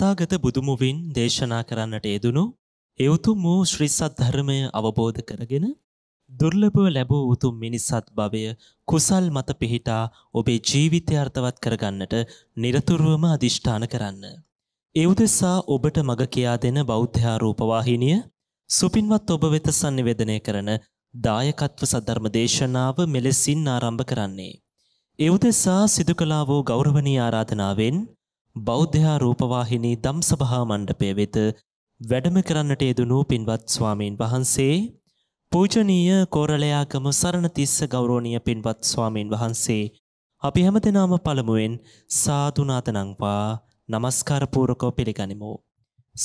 තතාගත බුදුමුවින් දේශනා කරන්නට යෙදුණු එවුතුම් වූ ශ්‍රිසත් ධර්මය අවබෝධ කරගෙන දුර්ලභව ලැබූ උතුම් මිනිසත් භවය කුසල් මත පිහිටා ඔබේ ජීවිතය අර්ථවත් කරගන්නට නිරතුරුවම අධිෂ්ඨාන කරන්න. ඒ උදෙසා ඔබට මඟ කියා දෙන බෞද්ධාරූපවාහිනිය සුපින්වත් ඔබ වෙත සන්නිවේදනය කරන දායකත්ව සද්ධර්ම දේශනාව මෙලෙසින් ආරම්භ කරන්නේ. ඒ උදෙසා සිදු කළා වූ ගෞරවනීය ආරාධනාවෙන් බෞද්ධයා රූපවාහිනී දම්සභහා මණ්ඩපය වෙත වැඩම කරන්නට යෙදුණු පින්වත් ස්වාමීන් වහන්සේ පූජනීය කෝරලයාගම සරණතිස්ස ගෞරෝණීය පින්වත් ස්වාමීන් වහන්සේ අපි හැම දෙනාම පළමුුවෙන් සාධනාතනංවා නමස්කාරපූරකෝ පිළිගනිමෝ.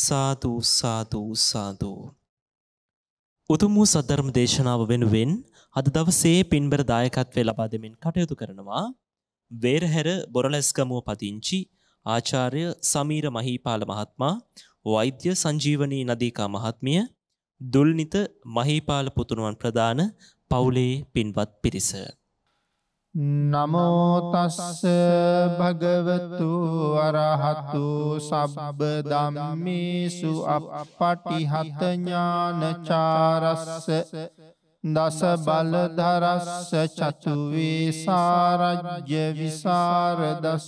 සාධූ සාධූ සාධූ. උතුම් වූ සද්ධර්ම දේශනාව වෙනුවෙන් අද දවසේ පින්බර දායකත්වය ලබා දෙමින් කටයුතු කරනවා වේරහැර බොරලැස්කමුව පතිංචි ආචාර්ය සමීර මහීපාල මහත්මා වෛද්‍ය සංජීවනී නදීකා මහත්මිය දුල්නිත මහීපාල පුතුණුවන් ප්‍රධාන පවුලේ පින්වත් පිරිස. නමෝතස්ස භගවතු වරහතු සබබ දම්මිසු අප පටිහතඥානචාරස්ස දස බලධරස්ස චතුවේ සාරජ්‍ය විසාරදස්ස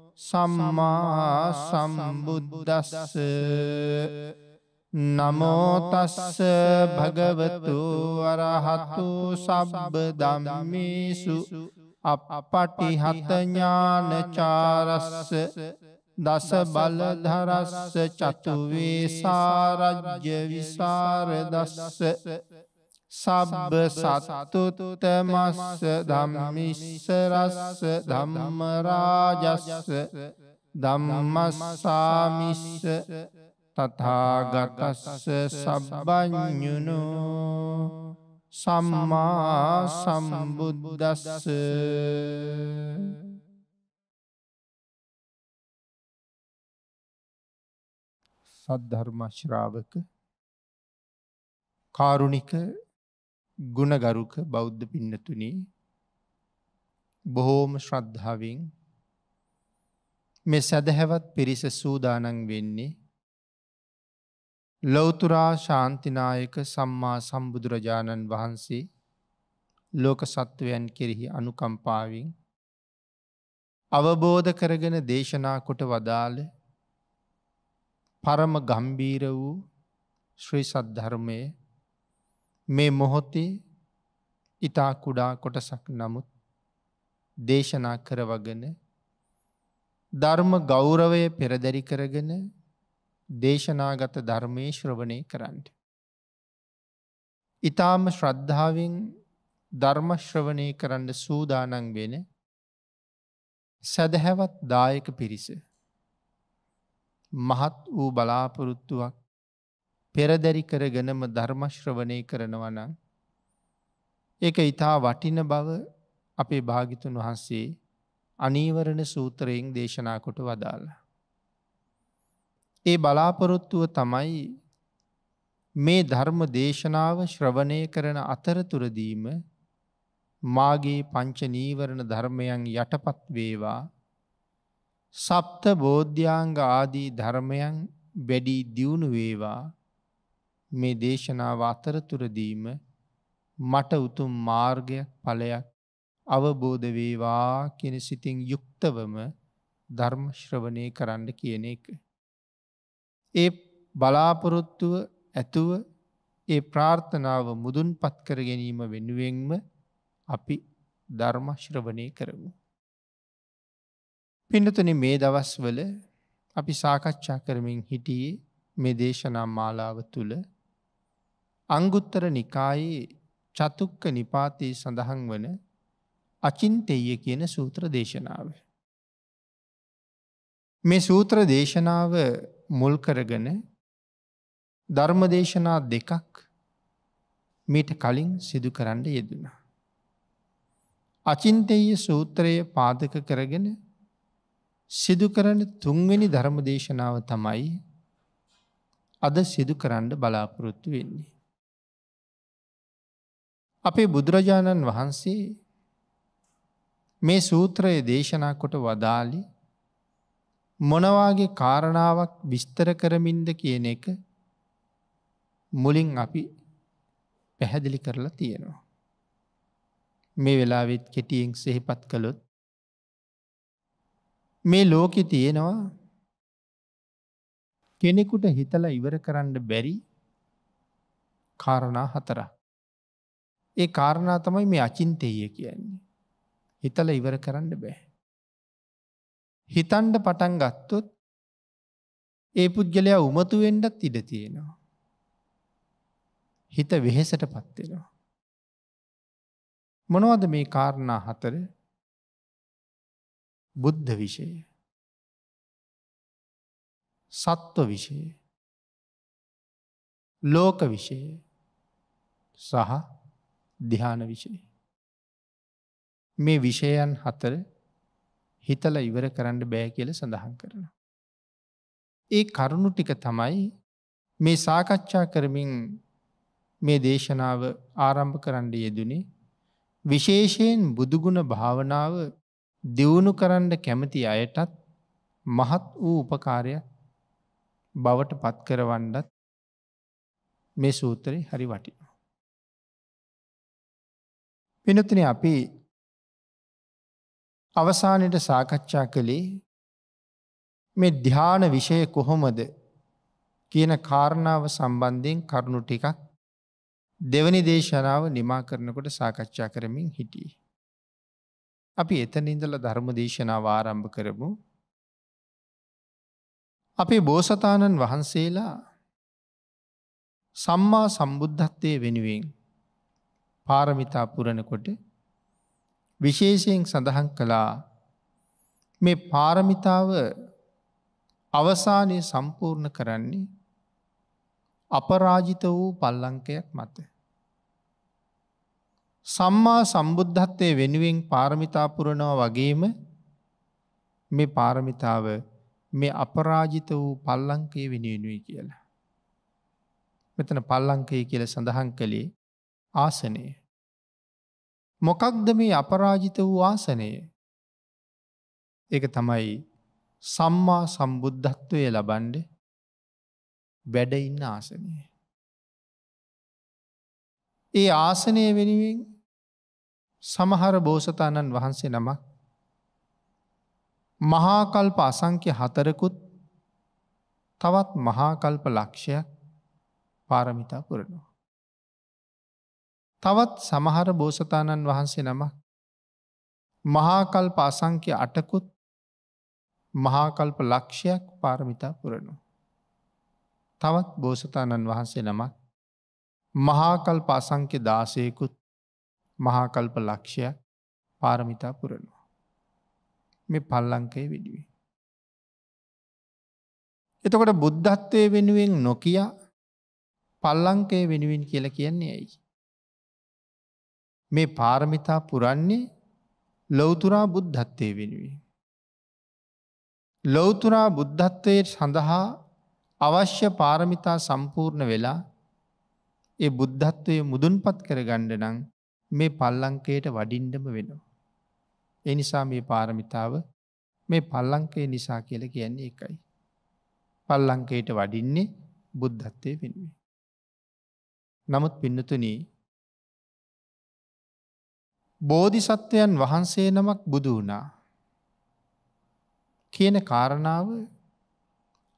සම්මා සම්බුද්දස්ස නමෝතස්ස භගවතු වරහතු සබ්බ දම්මිසු අපපටිහතඥානචාරස්ස දස බලධරස්ස චතුවේ සාරජ්‍ය විසාරදස්ස සබ්බ සත්තුතමස්ස ධම්මිස්ස රස්ස ධම්මරාජස්ස ධම්මස්සාමිස්ස තථාගතස්ස සබ්බඤුනෝ සම්මා සම්බුද්දස්ස සද්ධර්ම ශ්‍රාවක කාරුණික ගුණගරුක බෞද්ධ පින්නතුනි බොහෝම ශ්‍රද්ධාවෙන් මේ සැදහැවත් පිරිස සූදානන් වෙන්නේ ලෞතුරා ශාන්තිනායක සම්මා සම්බුදුරජාණන් වහන්සේ ලෝක සත්වයන් කෙරෙහි අනුකම්පාවෙන් අවබෝධ කරගෙන දේශනා කොට වදාළ පරම ගම්බීර වූ ශ්‍රී සද්ධර්මය මේ මොහොතේ ඉතා කුඩා කොටසක් නමුත් දේශනා කරවගෙන ධර්ම ගෞරවය පෙරදැරි කරගෙන දේශනාගත ධර්මයේ ශ්‍රවණය කරන්න. ඉතාම ශ්‍රද්ධාවෙන් ධර්මශ්‍රවනය කරන්න සූදානන් වෙන සැදහැවත් දායක පිරිස. මහත් වූ බලාපොරොත්තුවක් පෙරදැරි කරගෙනම ධර්මශ්‍රවනය කරනවන ඒක ඉතා වටින බව අපේ භාගිතුන් වහන්සේ අනීවරණ සූත්‍රයෙන් දේශනා කොට වදාලා. ඒ බලාපොරොත්තුව තමයි මේ ධර්ම දේශනාව ශ්‍රවණය කරන අතරතුරදීම මාගේ පංච නීවරණ ධර්මයන් යටපත් වේවා සප්ත බෝධ්‍යාංග ආදී ධර්මයන් වැඩි දියුණු වේවා මේ දේශනාව අතරතුරදීම මට උතුම් මාර්ගයක් ඵලයක් අවබෝධ වේවා කියන සිතින් යුක්තවම ධර්ම ශ්‍රවණය කරන්න කියන එක. ඒ බලාපොරොත්තුව ඇතුව ඒ ප්‍රාර්ථනාව මුදුන්පත් කර ගැනීම වෙනුවෙන්ම අපි ධර්ම ශ්‍රවණය කරමු. පින්නතුන මේ දවස්වල අපි සාකච්ඡා කරමින් හිටියේ මේ දේශනා මාලාව තුළ අංගුත්තර නිකායේ චතුක්ක නිපාතයේ සඳහන් වන අචින්තෙය කියන සූත්‍ර දේශනාව. මේ සූත්‍ර දේශනාව මුල් කරගෙන ධර්මදේශනා දෙකක් මීට කලින් සිදු කරන්න යෙදුණා. අචින්තෙය සූත්‍රය පාදක කරගෙන සිදුකරන තුන්වෙනි ධර්මදේශනාව තමයි අද සිදු කරන්න බලාපොරොත්තු වෙන්නේ. අපේ බුදුරජාණන් වහන්සේ මේ සූත්‍රයේ දේශනා කොට වදාලි මොනවාගේ කාරණාවක් විස්තර කරමින්ද කියන එක මුලින් අපි පැහැදිලි කරලා තියෙනවා. මේ වෙලාවෙත් කෙටියෙන් සෙහිපත් කළොත් මේ ලෝකෙ තියෙනවා කෙනෙකුට හිතලා ඉවර කරන්න බැරි කාරණා හතරක්. ඒ කාරණා තමයි මේ අචින්තය කියන්නේ. හිතල ඉවර කරන්න බෑ. හිතන්ඩ පටන් ගත්තොත් ඒ පුද්ගලයා උමතුවෙන්ඩත් ඉඩ තියෙනවා. හිත වෙහෙසට පත්වෙනවා. මොනවද මේ කාරණා හතර බුද්ධ විෂය සත්ව විෂය ලෝක විෂය සහ දිහාන විෂය. මේ විෂයන් හතර හිතල ඉවර කරන්න බෑ කියල සඳහන් කරන. ඒ කරුණු ටික තමයි මේ සාකච්ඡා කරමින් මේ දේශනාව ආරම්භ කරන්න යෙදනේ විශේෂයෙන් බුදුගුණ භාවනාව දියුණු කරන්න කැමති අයටත් මහත් වූ උපකාරය බවට පත්කරවන්නත් මේ සූත්‍රය හරි වටි. පිනතින අපි අවසානයට සාකච්ඡා කළේ මේ ධ්‍යාන විෂය කොහොමද කියන කාරණාව සම්බන්ධයෙන් කරුණු ටිකක් දෙවනි දේශනාව නිමා කරනකොට සාකච්ඡා කරමින් හිටිය. අපි එතන ඉඳල ධර්ම දේශනාව ආරම්භ කරමු. අපේ බෝසතාණන් වහන්සේලා සම්මා සම්බුද්ධත්වය වෙනුවෙන් පාරමිතා පුරණකොට විශේෂයෙන් සඳහන් කළා මේ පාරමිතාව අවසානය සම්පූර්ණ කරන්නේ අපරාජිත වූ පල්ලංකයක් මත. සම්මා සම්බුද්ධත්වය වෙනුවෙන් පාරමිතාපුරණවා වගේම මේ පාරමිතාව මේ අපරාජිත වූ පල්ලංකයේ වෙනුවෙනුයි කියලා. මෙතන පල්ලංකයේ කියල සඳහන් කළේ ආසනය. මොකක්ද මේ අපරාජිත වූ ආසනය. එක තමයි සම්මා සම්බුද්ධත්වය ලබන්ඩ වැඩඉන්න ආසනය. ඒ ආසනය වෙනුවෙන් සමහර බෝසතාණන් වහන්සේ නමක් මහාකල්ප අසංක්‍ය හතරකුත් තවත් මහාකල්ප ලක්ෂයක් පාරමිතා පුරනවා. තවත් සමහර බෝසතාණන් වහන්සේ නම මහාකල් පාසංකය අටකුත් මහාකල්ප ලක්ෂයක් පාරමිතා පුරණු. තවත් බෝසතාණන් වහන්සේ නමක් මහාකල් පාසංක්‍ය දාසයකුත් මහාකල්ප ලක්ෂයක් පාරමිතා පුරණවා. මේ පල්ලංකය විඩුවේ. එතකොට බුද්ධත්වය වෙනුවෙන් නොකිය පල්ලංකය වෙනුවෙන් කියල කියන්නේ ඇයි. මේ පාරමිතා පුරන්නේ ලොවතුරා බුද්ධත්වය වෙනුවේ. ලොවතුරා බුද්ධත්වයට සඳහා අවශ්‍ය පාරමිතා සම්පූර්ණ වෙලා ඒ බුද්ධත්වය මුදුන්පත් කර ගණ්ඩනං මේ පල්ලංකයට වඩින්ඩම වෙනවා. එනිසා මේ පාරමිතාව මේ පල්ලංකේ නිසා කියල කියන්නේ එකයි. පල්ලංකයට වඩින්නේ බුද්ධත්වය වෙනුවේ. නමුත් පින්නතුනී බෝධිසත්වයන් වහන්සේ නමක් බුදු වුණා කියන කාරණාව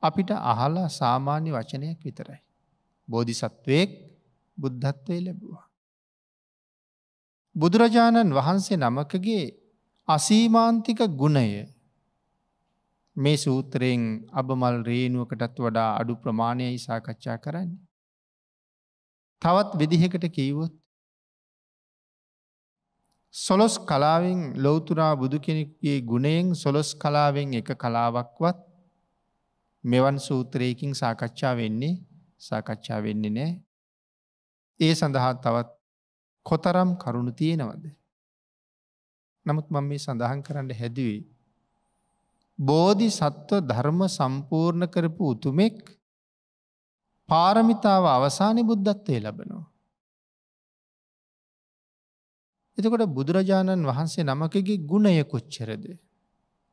අපිට අහලා සාමාන්‍ය වචනයක් විතරයි. බෝධිසත්වයෙක් බුද්ධත්වය ලැබවා. බුදුරජාණන් වහන්සේ නමකගේ අසීමාන්තික ගුණය මේ සූත්‍රයෙන් අබමල් රේනුවකටත් වඩා අඩු ප්‍රමාණයයි සාකච්ඡා කරන්න. තවත් විදිහකට කීවොත් සොලොස් කලාවෙන් ලොවතුරා බුදු කෙනෙක්ගේ ගුණයෙන් සොලොස් කලාවෙන් එක කලාවක්වත් මෙවන් සූත්‍රයකින් සාකච්ඡා වෙන්නේ සාකච්ඡා වෙන්නේ නෑ. ඒ සඳහා තවත් කොතරම් කරුණු තියෙනවද. නමුත් මම මේ සඳහන් කරන්න හැදුවේ. බෝධි සත්ව ධර්ම සම්පූර්ණ කරපු උතුමෙක් පාරමිතාව අවසානි බුද්ධත්වය ලබනවා. එතකොට බුදුරජාණන් වහන්සේ නමකගේ ගුණය කොච්චරද.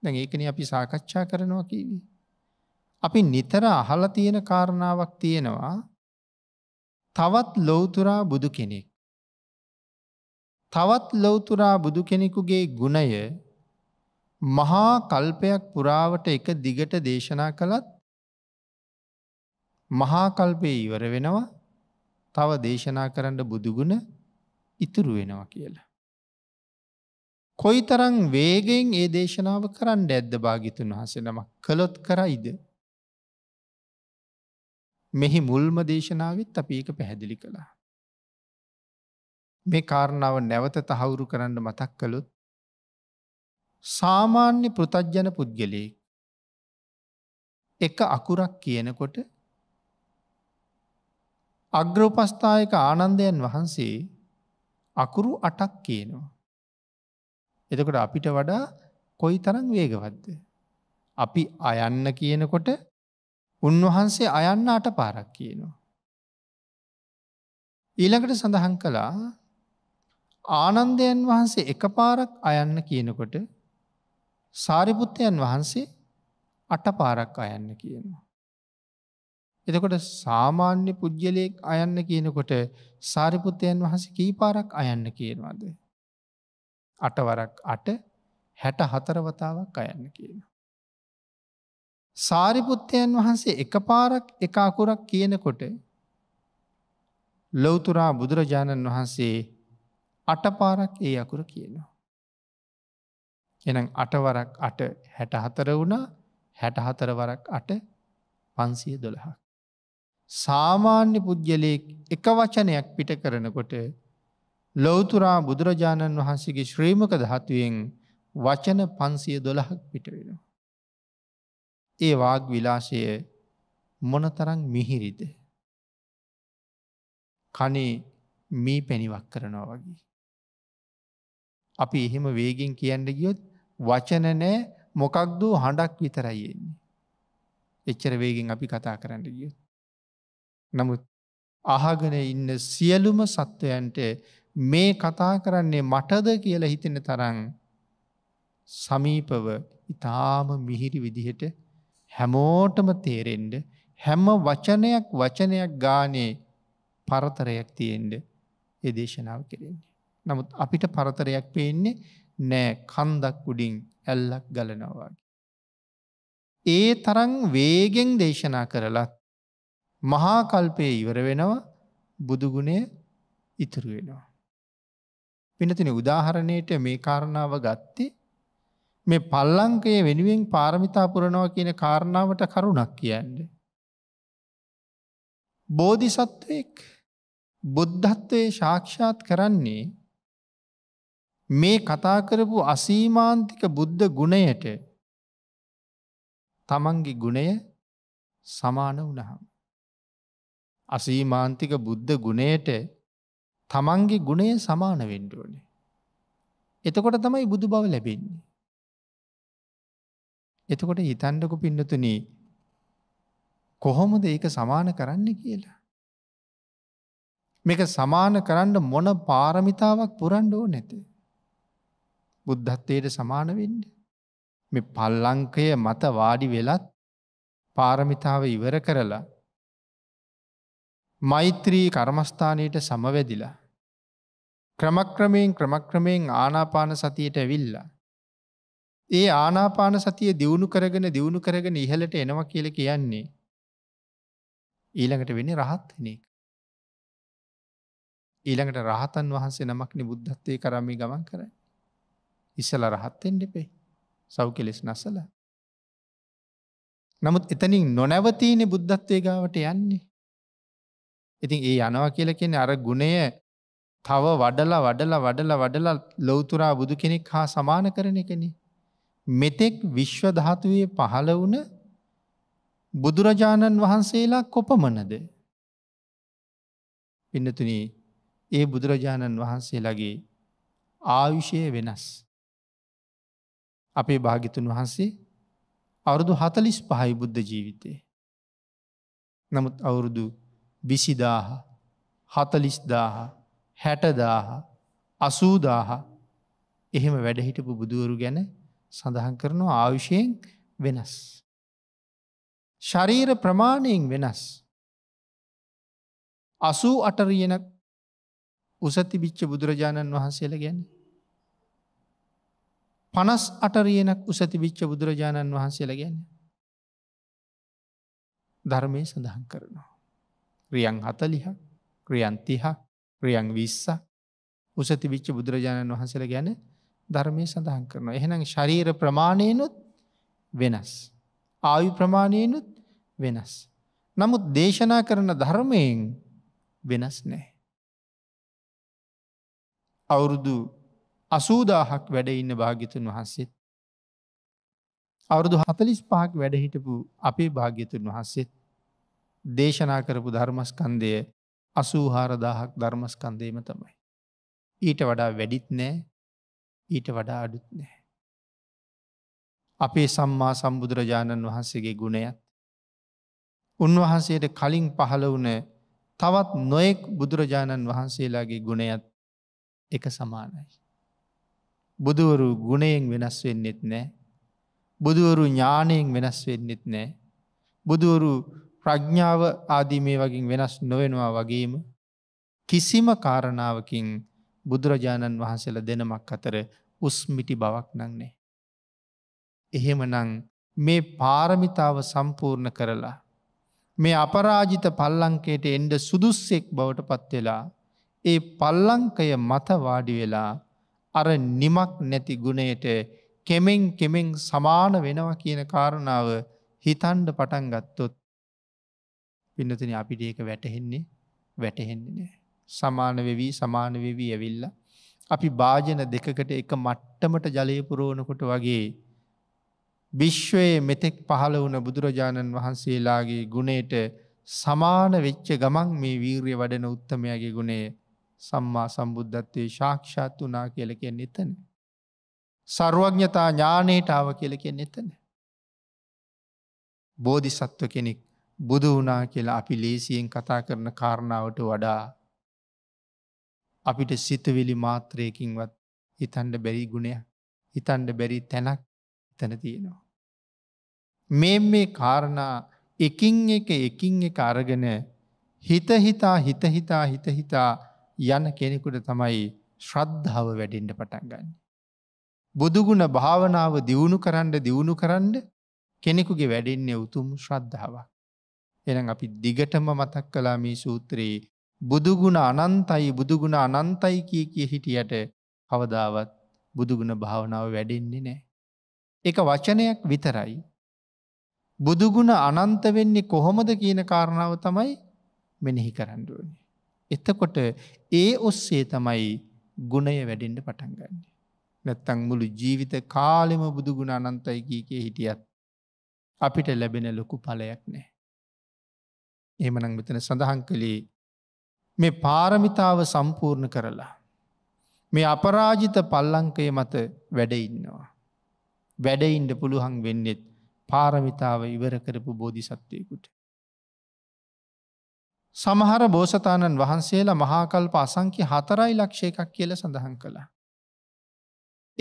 දැ ඒකන අපි සාකච්ඡා කරනවා කීවී. අපි නිතර අහල තියෙන කාරණාවක් තියෙනවා තවත් ලෝතුරා බුදු කෙනෙක්. තවත් ලෝතුරා බුදු කෙනෙකුගේ ගුණය මහා කල්පයක් පුරාවට එක දිගට දේශනා කළත් මහා කල්පය ඉවර වෙනවා තව දේශනා කරන්න බුදුගුණ ඉතුරු වෙනවා කියලා. කොයිතරං වේගෙන් ඒ දේශනාව කරන්න ඇද්ද භාගිතුන් වහසෙනමක් කළොත් කරයිද. මෙහි මුල්ම දේශනාවත් අප ඒක පැහැදිලි කළා. මේ කාරණාව නැවත තහවුරු කරන්න මතක් කළොත් සාමාන්‍ය පෘතජ්ජන පුද්ගලයෙක් එක අකුරක් කියනකොට අග්‍රෝපස්ථායක ආනන්දයන් වහන්සේ අකුරු අටක් කියනවා. එතකොට අපිට වඩා කොයි තරං වේගවත්ද. අපි අයන්න කියනකොට උන්වහන්සේ අයන්න අට පාරක් කියනවා. ඊළඟට සඳහන් කළා ආනන්දයන් වහන්සේ එක පාරක් අයන්න කියනකොට සාරිපුත්තයන් වහන්සේ අට පාරක් අයන්න කියනවා. එතකොට සාමාන්‍ය පුද්ගලයෙක් අයන්න කියනකොට සාරිපුත්තයන් වහස කී පාරක් අයන්න කියනවාද. අටවරක් අට හැට හතරවතාවක් අයන්න කියන. සාරිපුත්තයන් වහන්සේ එක පාරක් එකාකුරක් කියනකොට ලොවතුරා බුදුරජාණන් වහන්සේ අටපාරක් ඒ අකුර කියනවා. එනම් අටවරක් අට හැට හතර වුණා හැට හතරවරක් අට පන්සිය දොළහක්. සාමාන්‍ය පුද්ගලයෙක් එක වචනයක් පිට කරනකොට ලෝතුරා බුදුරජාණන් වහන්සේගේ ශ්‍රීමක දහත්තුවෙන් වචන පන්සිය දොළහක් පිටවෙන. ඒ වාග් විලාශය මොනතරං මිහිරිද. කනේ මී පැණිවක් කරනවා වගේ. අපි එහෙම වේගෙන් කියන්න ගියොත් වචන නෑ මොකක්ද හඬක් විතරයියෙන්නේ. එච්චර වේගෙන් අපි කතා කරන්න ගිය. නමුත් අහගෙන ඉන්න සියලුම සත්වයන්ට මේ කතා කරන්නේ මටද කියල හිතෙන තරන් සමීපව ඉතාම මිහිරි විදිහට හැමෝටම තේරෙන්ඩ හැම වචනයක් වචනයක් ගානේ පරතරයක් තියෙන්ඩ ඒ දේශනාව කෙරෙන්නේ. නමුත් අපිට පරතරයක් පේන්නේ නෑ කන්දක් උඩින් ඇල්ලක් ගලනවාගේ. ඒ තරං වේගෙන් දේශනා කරලත් මහාකල්පය ඉවර වෙනවා බුදුගුණය ඉතුරු වෙනවා. පිනතින උදාහරණයට මේ කාරණාව ගත්තේ මේ පල්ලංකය වෙනුවෙන් පාරමිතා පුරණවා කියන කාරණාවට කරුණක් කියන්න. බෝධිසත්වයෙක් බුද්ධත්වය ශාක්ෂාත් කරන්නේ මේ කතාකරපු අසීමාන්තික බුද්ධ ගුණයට තමන්ගේ ගුණය සමාන වනහම්. අසීමාන්තික බුද්ධ ගුණයට තමන්ගේ ගුණය සමාන වෙන්ඩුවනේ. එතකොට තමයි බුදු බව ලැබෙන්නේ. එතකොට හිතන්ඩකු පින්නතුනී කොහොමද ඒක සමාන කරන්න කියලා. මේක සමාන කරන්න මොන පාරමිතාවක් පුරන්ඩෝ නැත. බුද්ධත්වයට සමාන වෙන්න. මේ පල්ලංකය මත වාඩි වෙලත් පාරමිතාව ඉවර කරලා මෛත්‍රී කර්මස්ථානයට සමවැදිලා ක්‍රමක්‍රමයෙන් ක්‍රමක්‍රමයෙන් ආනාපාන සතියට ඇවිල්ලා. ඒ ආනාපාන සතිය දියුණු කරගෙන දියුණු කරගෙන ඉහලට එනවා කියල කියන්නේ. ඊළඟට වෙන රහත්නෙක්. ඊළඟට රහතන් වහන්සේ නමක්න බුද්ධත්වය කරමි ගමන් කර. ඉස්සල රහත්තෙන් ඩෙපේ සව් කෙලෙස් නසල. නමුත් එතනින් නොනැවතීනෙ බුද්ධත්වය ගාවට යන්නේ. ඉතින් ඒ යනවා කියල කියෙන අර ගුණය තව වඩලා වඩලා වඩලා වඩලා ලොවතුරා බුදු කෙනෙක් හා සමාන කරන කෙනෙ. මෙතෙක් විශ්වධාතුවේ පහළ වුණ බුදුරජාණන් වහන්සේලා කොපමනද. පින්නතුන ඒ බුදුරජාණන් වහන්සේලාගේ ආයුෂය වෙනස්. අපේ භාගිතුන් වහන්සේ අවුරුදු හතලිස් පහයි බුද්ධ ජීවිතය. නමුත් අවුරුදු විසිදාහ හතලිස්දාහා හැටදාහ අසූදාහ එහෙම වැඩහිටපු බුදුවරු ගැන සඳහන් කරනවා ආවිෂයෙන් වෙනස්. ශරීර ප්‍රමාණයෙන් වෙනස්. අසූ අටරියන උසති බිච්ච බුදුරජාණන් වහන්සේල ගැන. පනස් අටරියනක් උසති බිච්ච බුදුරජාණන් වහන්සේල ගැන. ධර්මය සඳහන් කරනවා. ක්‍රියන් හතලිහ ක්‍රියන්තිහා ප්‍රියන් විස්ස උසති විච්ච බුදුරජාණන් වහන්සල ගැන ධර්මය සඳහන් කරනවා. එහෙනම් ශරීර ප්‍රමාණයනුත් වෙනස්. ආයු ප්‍රමාණයනුත් වෙනස්. නමුත් දේශනා කරන ධර්මයෙන් වෙනස් නෑ. අවුරුදු අසූදාහක් වැඩ ඉන්න භාගිතුන් වහන්සේත්. අවුරුදු හතලිස් පහක් වැඩහිටපු අපේ භාග්‍යතුන් වහන්සේත් දේශනා කරපු ධර්මස්කන්දය අසූහාරදාහක් ධර්මස්කන්දේම තමයි. ඊට වඩා වැඩිත් නෑ ඊට වඩා අඩුත් නෑ. අපේ සම්මා සම්බුදුරජාණන් වහන්සේගේ ගුණයත්. උන්වහන්සේට කලින් පහළ වන තවත් නොයෙක් බුදුරජාණන් වහන්සේලාගේ ගුණයත් එක සමානයි. බුදුවරු ගුණයෙන් වෙනස් වෙන්නෙත් නෑ. බුදුවරු ඥානයෙන් වෙනස් වෙන්නෙත් නෑ. බුදුවරු ප්‍රඥාව ආදී මේ වගින් වෙනස් නොවෙනවා වගේම කිසිම කාරණාවකින් බුදුරජාණන් වහන්සේල දෙනමක් අතර උස්මිටි බවක් නංනේ. එහෙමනං මේ පාරමිතාව සම්පූර්ණ කරලා. මේ අපරාජිත පල්ලංකයට එන්ඩ සුදුස්සෙක් බවට පත්වෙලා ඒ පල්ලංකය මත වාඩි වෙලා අර නිමක් නැති ගුණයට කෙමෙන් කෙමෙන් සමාන වෙනවා කියන කාරණාව හිතන්ඩ පටන් ගත්තොත් පින්නතින අපිට ඒක වැටහෙන්නේ වැටහෙන්නේ නෑ. සමාන වෙවී සමාන වෙවී ඇවිල්ල. අපි භාජන දෙකකට එක මට්ටමට ජලයපුරෝණකොට වගේ විශ්වයේ මෙතෙක් පහළ වුණ බුදුරජාණන් වහන්සේලාගේ ගුණේට සමාන වෙච්ච ගමන් මේ වීර්ය වඩන උත්තමයාගේ ගුණේ සම්මා සම්බුද්ධත්වය ශාක්ෂාත් වනා කියලකෙන් එතන. සරුවඥතා ඥානයට ආව කියලකෙන් එතන. බෝධිසත්ව කෙනෙක් බුදු වනා කියලා අපි ලේසියෙන් කතා කරන කාරණාවට වඩා අපිට සිතුවිලි මාත්‍රයකින්වත් හිතන්ඩ බැරි ගුණය හිතන්ඩ බැරි තැනක් තැන තියෙනවා. මේ මේ කාරණා එකින් එක එකින් එක අරගෙන හිතහිතා හිතහිතා හිතහිතා යන කෙනෙකුට තමයි ශ්‍රද්ධාව වැඩෙන්ට පටන් ගන්න. බුදුගුණ භාවනාව දියුණු කරන්න දියුණු කරන්න කෙනෙකුගේ වැඩෙන්නේ උතුම් ශ්‍රද්ධාවක්. එනම් අපි දිගටම මතක් කලා මේ සූත්‍රයේ බුදුගුණ අනන්තයි බුදුගුණ අනන්තයි කිය කිය හිටියට කවදාවත් බුදුගුණ භාවනාව වැඩෙන්නේ නෑ. එක වචනයක් විතරයි. බුදුගුණ අනන්ත වෙන්නේ කොහොමද කියන කාරණාව තමයි මෙනෙහි කරන්නුවනේ. එතකොට ඒ ඔස්සේ තමයි ගුණය වැඩෙන්ට පටන්ගන්න. නැත්තං මුළු ජීවිත කාලෙම බුදුගුණ අනන්තයි කීකේ හිටියත් අපිට ලැබෙන ලොකු පලයක් නෑ. එහමනං මෙතන සඳහන් කළේ මේ පාරමිතාව සම්පූර්ණ කරලා. මේ අපරාජිත පල්ලංකය මත වැඩඉන්නවා. වැඩයින්ඩ පුළුහන් වෙන්නෙත් පාරමිතාව ඉවර කරපු බෝධි සත්වයකුට. සමහර බෝසතාණන් වහන්සේලා මහාකල්ප අසංකි හතරයි ලක්ෂය එකක් කියල සඳහන් කළා.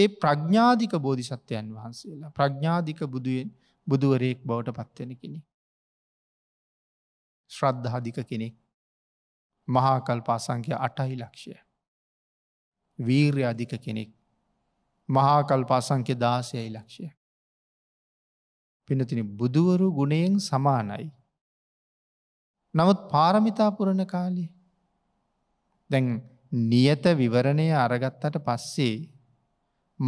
ඒ ප්‍රඥාධික බෝධිසත්වයන් වහන්සේලා ප්‍රඥාධික බුදුවෙන් බුදුවරයෙක් බවට පත්වෙනකිෙන. ශ්‍රද්ධාධික කෙනෙක් මහාකල් පාසංකය අටහි ලක්ෂය. වීර්ය අධික කෙනෙක් මහාකල් පාසංකය දාසයයි ලක්ෂය. පිනතින බුදුවරු ගුණයෙන් සමානයි. නමුත් පාරමිතා පුරණ කාලේ දැන් නියත විවරණය අරගත්තට පස්සේ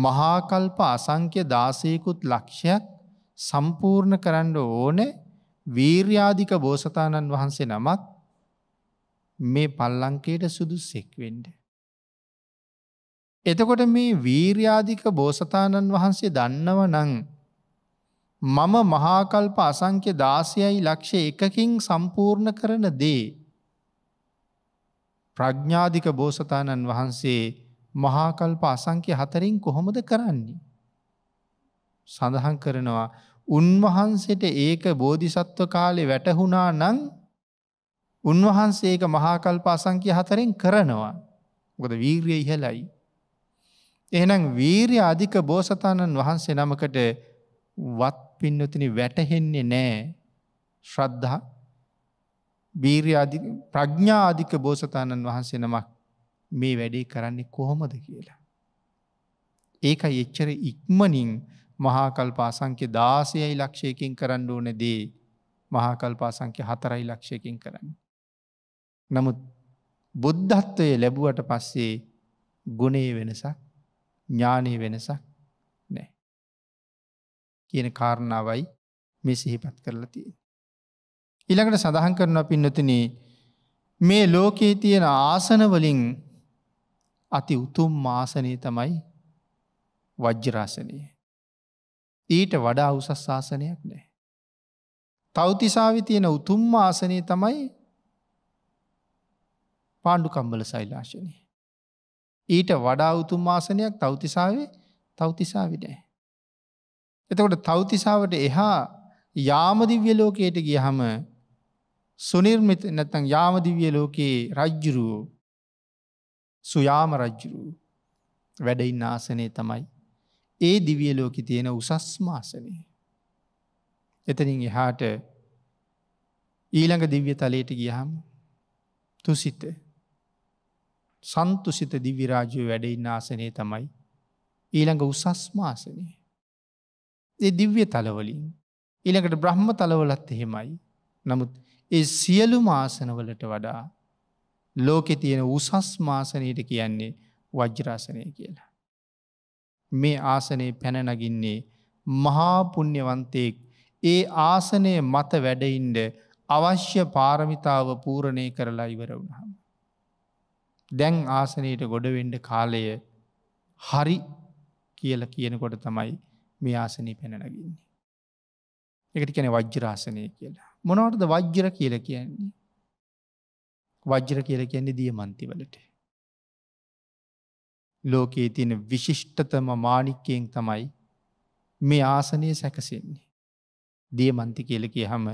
මහාකල්ප අසංක්‍ය දාසයකුත් ලක්ෂයක් සම්පූර්ණ කරන්න ඕන වීර්යාධික බෝසතාණන් වහන්සේ නමක් මේ පල්ලංකයට සුදුස්සෙක් වෙන්ඩ. එතකොට මේ වීර්යාධික බෝසතාණන් වහන්සේ දන්නව නං මම මහාකල්ප අසංක්‍ය දාසයයි ලක්ෂ එකකින් සම්පූර්ණ කරන දේ. ප්‍රඥාධික බෝසතාණන් වහන්සේ මහාකල්ප අසංක්‍ය හතරින් කොහොමද කරන්නේ. සඳහන් කරනවා උන්වහන්සේට ඒක බෝධිසත්ව කාලේ වැටහුණා නම් උන්වහන්සේ ඒක මහා කල්ප අසංඛ්‍ය හතරෙන් කරනවා. මොකද වීරිය ඉහළයි. එහෙනම් වීරිය අධික බෝසතාණන් වහන්සේ නමකට වත් පින්නතිනි වැටහෙන්නේ නෑ ශ්‍රද්ධා බීරිය ප්‍රඥාධික බෝසතාණන් වහන්සේ නමක් මේ වැඩේ කරන්නේ කොහොමද කියලා. ඒකයි එච්චර ඉක්මනින් මහාකල්පාසංකෙ දාසයයි ලක්ෂයකින් කරන්න ඕන දේ මහාකල්පාසංකෙ හතරයි ලක්ෂයකින් කරන්න. නමුත් බුද්ධත්වය ලැබුවට පස්සේ ගුණේ වෙනසක් ඥානය වෙනසක් නෑ. කියන කාරණාවයි මේ සිහිපත් කරලා තිය. ඉළඟට සඳහන් කරන පින්නතින මේ ලෝකයේ තියෙන ආසනවලින් අති උතුම් මාසනය තමයි වජ්ජරාසනය. ඊට වඩා උසස් ආසනයක් නෑ. තෞතිසාවි තියෙන උතුම්ම ආසනය තමයි පාණ්ඩුකම්බල සෛලාශනය. ඊට වඩා උතුම් ආසනයක් තෞතිසාවේ තෞතිසාවිඩෑ. එතකොට තෞතිසාවට එහා යාමදිව්‍ය ලෝකයට ගියහම සුනිර්මිත නැතන් යාමදිවිය ලෝකයේ රජ්ජුරුවෝ සුයාම රජ්ජුරු වැඩඉන්න ආසනය තමයි ඒ දිවිය ලෝකි තියෙන උසස් මාසනය. එතනින් එහාට ඊළඟ දිව්‍ය තලයට ගියහම් තුසිත සන්තුසිත දිවිරාජය වැඩඉන්න ආසනය තමයි ඊළඟ උසස් මාසනය. ඒ දිව්‍ය තලවලින් ඊළඟට බ්‍රහ්ම තලවලත් එහෙමයි. නමුත් ඒ සියලු මාසනවලට වඩා ලෝකෙ තියෙන උසස් මාසනයට කියන්නේ වජ්‍රාසනය කියලා. මේ ආසනයේ පැනනගින්නේ මහාපුුණ්්‍යවන්තයෙක් ඒ ආසනය මත වැඩයින්ඩ අවශ්‍ය පාරමිතාව පූරණය කරලා ඉවර වුණහම. දැන් ආසනයට ගොඩවෙන්ඩ කාලය හරි කියල කියනකොට තමයි මේ ආසනී පැනනගින්නේ. එකට කැන වජ්ජරාසනය කියලා. මොනවටද වජ්ජර කියල කියන්නේ. වජ්ජර කියල කියන්නේ දියමන්තිවලට. ලෝකයේ තියෙන විශිෂ්ටතම මානික්කයෙන් තමයි මේ ආසනය සැකසෙන්නේ. දියමන්ති කියලකේ හම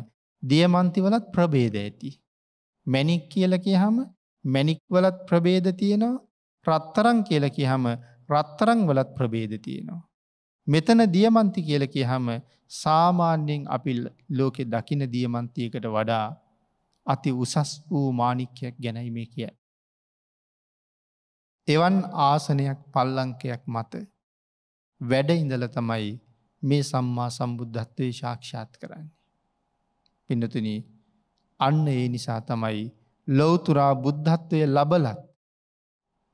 දියමන්තිවලත් ප්‍රබේද ඇති. මැනික් කියලකේ හම මැනික්වලත් ප්‍රබේද තියෙනවා රත්තරං කියලකි හම රත්තරං වලත් ප්‍රබේද තියෙනවා. මෙතන දියමන්ති කියලකේ හම සාමාන්‍යයෙන් අපි ලෝකෙ දකින දියමන්තියකට වඩා අති උසස් වූ මානික්‍යයක් ගැනයි මේ කිය. එවන් ආසනයක් පල්ලංකයක් මත වැඩ ඉඳල තමයි මේ සම්මා සම්බුද්ධත්වය ශාක්ෂාත් කරන්නේ. පින්නතුන අන්න ඒ නිසා තමයි ලොවතුරා බුද්ධත්වය ලබලත්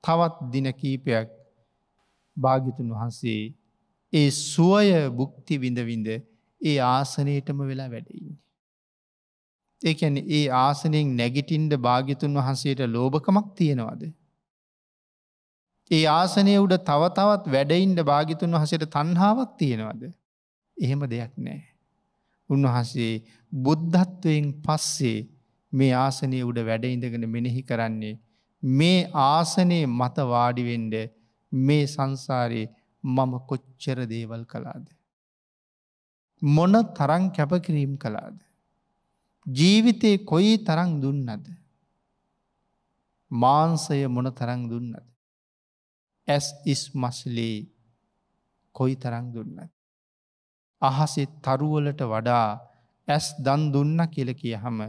තවත් දින කීපයක් භාගිතුන් වහන්සේ ඒ සුවය බුක්ති විඳවිඳ ඒ ආසනයටම වෙලා වැඩඉන්නේ. ඒකැන ඒ ආසනයෙන් නැගිටින්ට භාගිතුන් වහන්සේට ලෝභකමක් තියෙනවාද. ඒ ආසනය උඩ තව තවත් වැඩයින්ට භාගිතුන් වහසට තන්හාාවක් තියෙනවද. එහෙම දෙයක් නෑ. උන්වහන්සේ බුද්ධත්වයෙන් පස්සේ මේ ආසනය උඩ වැඩඉඳගෙන මෙනෙහි කරන්නේ. මේ ආසනයේ මත වාඩිවෙන්ඩ මේ සංසාරයේ මම කොච්චර දේවල් කලාද. මොන තරං කැපකිරීම් කලාද. ජීවිතයේ කොයි තරං දුන්නද. මාන්සය මොන තරං දුන්නද. ඇස් ඉස්මස්ලේ කොයි තරං දුන්නත්. අහසේ තරුවලට වඩා ඇස් දන් දුන්න කියල කිය හම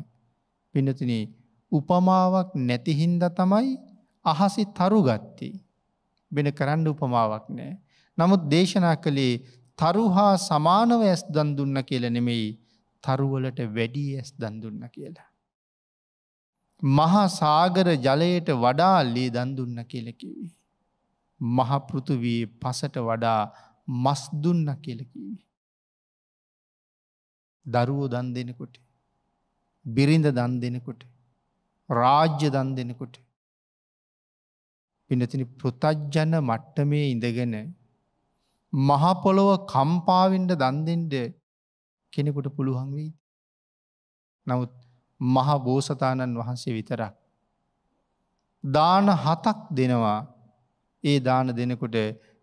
පිනතින උපමාවක් නැතිහින්ද තමයි අහසි තරුගත්ති වෙන කරන්න උපමාවක් නෑ. නමුත් දේශනා කළේ තරුහා සමානව ඇස් දන් දුන්න කියල නෙමෙයි තරුවලට වැඩි ඇස් දන් දුන්න කියලා. මහා සාගර ජලයට වඩා ලී දන් දුන්න කියලකිවී. මහපෘතුවී පසට වඩා මස් දුන්න කියලකීම. දරුවෝ දන් දෙනකොට. බිරිඳ දන් දෙනකොට. රාජ්‍ය දන් දෙනකොට. පිනතින පෘතජ්ජන මට්ටමේ ඉඳගෙන මහපොළොව කම්පාවෙන්ට දන්දෙන්ට කෙනෙකුට පුළුවන් වී. නමුත් මහ බෝසතාණන් වහන්සේ විතරක්. දාන හතක් දෙනවා ඒ දාන දෙනකොට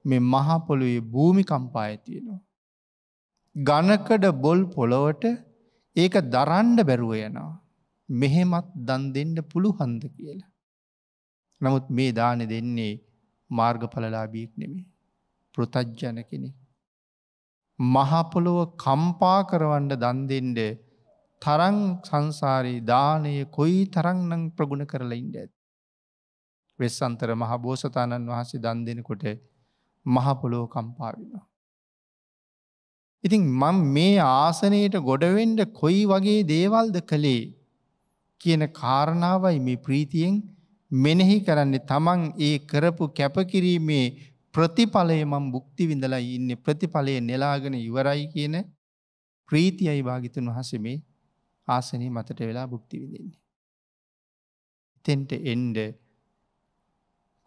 මේ මහපොළුවේ භූමිකම්පාය තියෙනවා. ගණකඩ බොල් පොළොවට ඒක දරන්ඩ බැරුව යනවා. මෙහෙමත් දන් දෙන්න පුළුහන්ද කියලා. නමුත් මේ දානෙ දෙන්නේ මාර්ගඵලලාබීක් නෙමේ. පෘතජ්ජන කෙනෙ. මහපොළොව කම්පා කරවන්ඩ දන්දෙන්ඩ තරං සංසාරයේ දානය කොයි තරං නං ප්‍රගුණ කරලයින්ට ඇත්. වෙස්සන්තර මහ බෝසතාණන් වහන්සේ දන් දෙෙනකොට මහපොලෝ කම්පාවෙනවා. ඉතින් මං මේ ආසනයට ගොඩවෙන්ඩ කොයි වගේ දේවල්ද කළේ කියන කාරණාවයි මේ ප්‍රීතියෙන් මෙනෙහි කරන්නේ තමන් ඒ කරපු කැපකිරීමේ ප්‍රතිඵලය මං බුක්ති විඳලා ඉන්න ප්‍රතිඵලය නෙලාගෙන ඉවරයි කියන ප්‍රීතියයි භාගිතුන් වහසේ මේ ආසනය මතට වෙලා බුක්ති විඳෙන්නේ. තෙන්ට එන්ඩ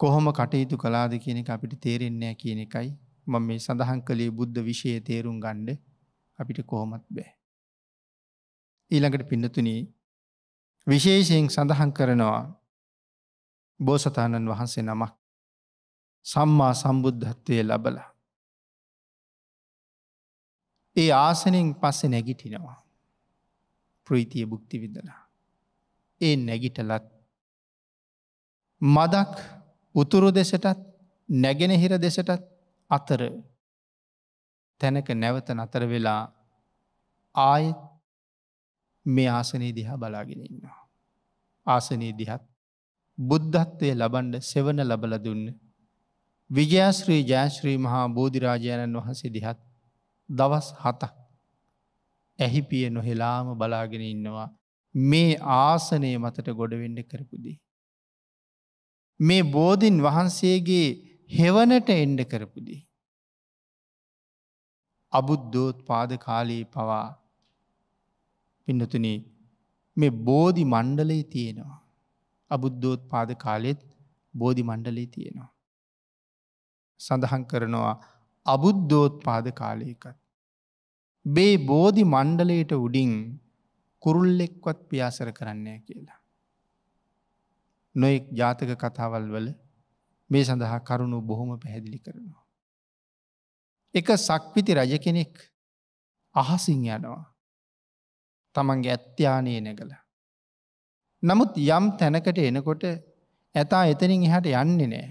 කොහොම කටයුතු කලාද කියන එක අපිට තේරෙන්නේ කියන එකයි මම මේ සඳහන් කළේ බුද්ධ විෂය තේරුම් ගණ්ඩ අපිට කොහොමත් බෑ. ඊළඟට පින්නතුනී විශේෂයෙන් සඳහන් කරනවා බෝසතාණන් වහන්සේ නමක් සම්මා සම්බුද්ධත්වය ලබල. ඒ ආසනෙන් පස්සෙ නැගිටිනවා ප්‍රීතිය බුක්තිවිදලා. ඒ නැගිටලත් මදක් උතුරු දෙසටත් නැගෙනහිර දෙසටත් අතර තැනක නැවත නතර වෙලා ආයත් මේ ආසනයේ දිහා බලාගෙන ඉන්නවා. ආසනයේ දිහත් බුද්ධත්වය ලබන්ඩ සෙවන ලබල දුන්න. විජයශ්‍රී ජයශ්‍රී මහා බෝධිරාජයණන් වහන්සේ දිහත් දවස් හතක් ඇහිපිය නොහෙලාම බලාගෙන ඉන්නවා මේ ආසනය මතට ගොඩවෙඩ කරපුදී. මේ බෝධීන් වහන්සේගේ හෙවනට එන්ඩ කරපුදී. අබුද්ධෝත් පාද කාලයේ පවා පින්නතුන මේ බෝධි මණ්ඩලේ තියෙනවා. අබුද්ධෝත් පාද කාලෙත් බෝධි මණ්ඩලේ තියෙනවා. සඳහන් කරනවා අබුද්ධෝත් පාද කාලයකත්. බේ බෝධි මණ්ඩලයට උඩින් කුරුල්ලෙක්වත් පියාසර කරන්නේ කියලා. නොයෙක් ජාතක කතාවල් වල මේ සඳහා කරුණු බොහොම පැහැදිලි කරනවා. එක සක්විති රජ කෙනෙක් අහසිං යනවා. තමන්ගේ ඇත්්‍යානය නැගල. නමුත් යම් තැනකට එනකොට ඇතා එතනින් එහට යන්නේ නෑ.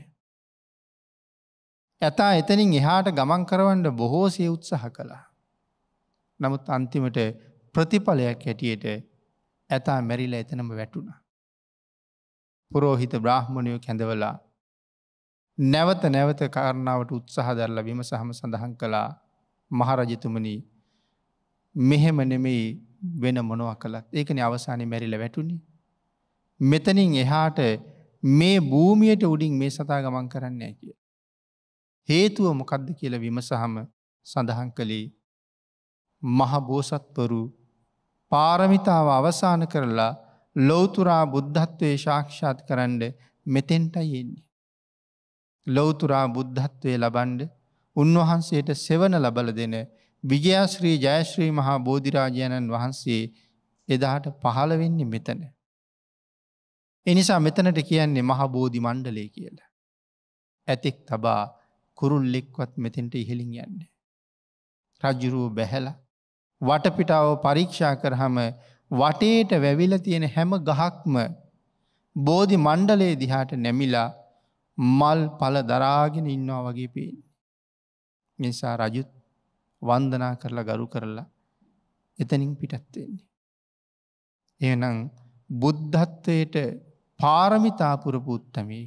ඇතා එතනින් එහාට ගමන් කරවන්න බොහෝසේ උත්සහ කළා. නමුත් අන්තිමට ප්‍රතිඵලයක් හැටියට ඇතා මැරිලා එතනම වැටුණා. පුරෝහිත බ්‍රාහ්මණයෝ කැඳවලා නැවත නැවත කාරණාවට උත්සාහ දරල විම සහම සඳහන් කළා මහරජතුමන මෙහෙම නෙමෙයි වෙන මොනව කළත් ඒකන අවසානය මැරිල වැටුණි. මෙතනින් එහාට මේ භූමියයට උඩින් මේ සතා ගමන් කරන්නේ කිය. හේතුව මොකක්ද කියල විමසහම සඳහන් කළේ මහබෝසත්වරු පාරමිතාව අවසාන කරලා ලෝතුරා බුද්ධත්වය ශාක්ෂාත් කරන්ඩ මෙතෙන්ටයි එන්නේ. ලෝතුරා බුද්ධත්වය ලබන්ඩ උන්වහන්සේට සෙවන ලබල දෙන විජයාශ්‍රී ජයශ්‍රී මහා බෝධිරාජයණන් වහන්සේ එදාට පහළවෙන්නේ මෙතන. එනිසා මෙතනට කියන්නේ මහබෝධි මණ්ඩලේ කියලා. ඇතෙක් තබා කුරුල්ලෙක්වත් මෙතෙන්ට ඉහෙළින් යන්නේ. රජුරුව බැහැල වටපිටාව පරීක්ෂා කරහම වටේට වැවිල තියෙන හැම ගහක්ම බෝධි මණ්ඩලයේ දිහාට නැමිලා මල් පල දරාගෙන ඉන්නවා වගේ පේෙන්. නිසා රජුත් වන්දනා කරලා ගරු කරලා එතනින් පිටත්වෙන්නේ. එනම් බුද්ධත්වයට පාරමිතාපුරපුත්තමේ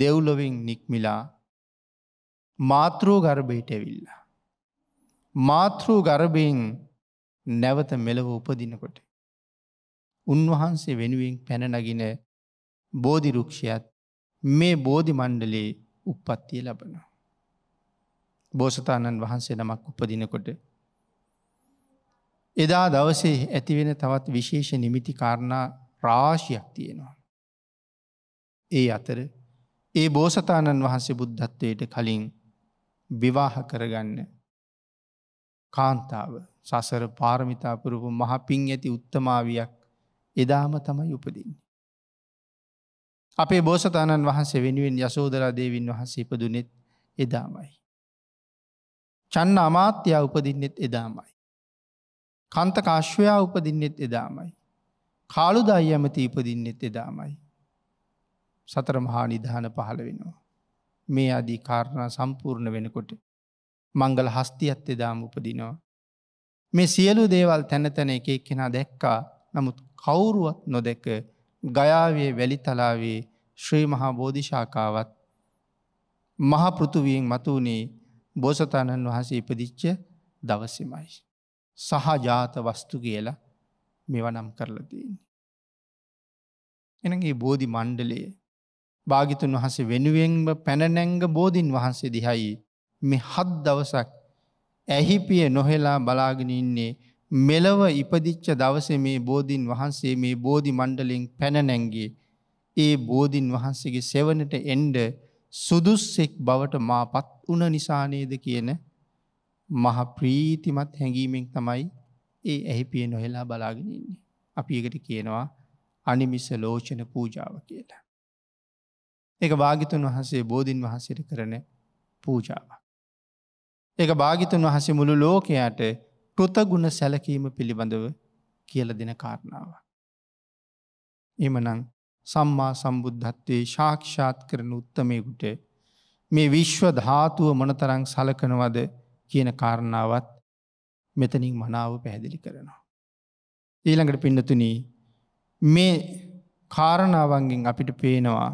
දෙව්ලොවෙන් නික්මිලා මාතෘූ ගර්භයට ඇවිල්ලා. මාතෘූ ගර්භයෙන් නැවත මෙලව උපදිනකොට. උන්වහන්සේ වෙනුවෙන් පැනනගින බෝධිරුක්ෂයත් මේ බෝධි මණ්ඩලේ උප්පත්තිය ලබනවා. බෝසතාණන් වහන්සේ නමක් උපදිනකොට. එදා දවසේ ඇතිවෙන තවත් විශේෂ නිමිති කාරණා රාශියක් තියෙනවා. ඒ අතර ඒ බෝසතාණන් වහන්සේ බුද්ධත්වයට කලින් විවාහ කරගන්න කාන්තාව සසර පාරමිතා පුරුපු මහපින් ඇති උත්තමාවියක් එදාම තමයි උපදින්නේ. අපේ බෝසතාණන් වහන්සේ වෙනුවෙන් යසෝදරා දේවින් වහන්සේ ඉපදුනෙත් එදාමයි. චන්න අමාත්‍යයා උපදින්නෙත් එදාමයි. කන්ත කාශ්වයා උපදින්නෙත් එදාමයි. කාලු දයිඇමති ඉපදින්නෙත් එදාමයි. සතර මහා නිධාන පහළ වෙනවා. මේ අදී කාරණා සම්පූර්ණ වෙනකොට මංගල හස්තියත් එදාම උපදිනවා. මේ සියලු දේවල් තැනතැන එක කෙනා දැක්කා නමුත් කවුරුවත් නොදැක ගයාවේ වැලිතලාවේ ශ්‍රී මහා බෝධිශාකාවත් මහපෘතුවියෙන් මතුවනේ බෝසතාණන් වහසේ ඉපදිච්ච දවසමයි. සහජාත වස්තු කියලා මෙවනම් කරලදන්න. එනගේ බෝධි මණ්ඩලයේ භාගිතුන් වහසේ වෙනුවෙන්ම පැනනැංග බෝධීන් වහන්සේ දිහයි මෙ හත් දවසක් ඇහිපිය නොහෙලා බලාගෙන ඉන්නේ මෙලව ඉපදිච්ච දවසේ මේ බෝධීන් වහන්සේ මේ බෝධි මණ්ඩලෙන් පැන නැංගේ ඒ බෝධීන් වහන්සේගේ සෙවණට එන්න සුදුස්සෙක් බවට මාපත් උන නිසා නේද කියන මහ ප්‍රීතිමත් හැඟීමෙන් තමයි ඒ ඇහිපිය නොහෙලා බලාගෙන ඉන්නේ. අපි ඒකට කියනවා අනිමිස ලෝචන පූජාව කියලා. ඒක භාගිතුන් වහන්සේ බෝධීන් වහන්සේට කරන පූජාවක්. ඒක භාගිතුන් වහසේ මුළු ලෝකයට කෘතගුණ සැලකීම පිළිබඳව කියල දෙන කාරණාව. එමනං සම්මා සම්බුද්ධත්වයේ ශාක්ෂාත් කරන උත්තමයකුට මේ විශ්ව ධාතුව මොනතරං සලකනවද කියන කාරණාවත් මෙතනින් මනාව පැහැදිලි කරනවා. ඊළඟට පින්නතුනී මේ කාරණාවන්ගෙන් අපිට පේනවා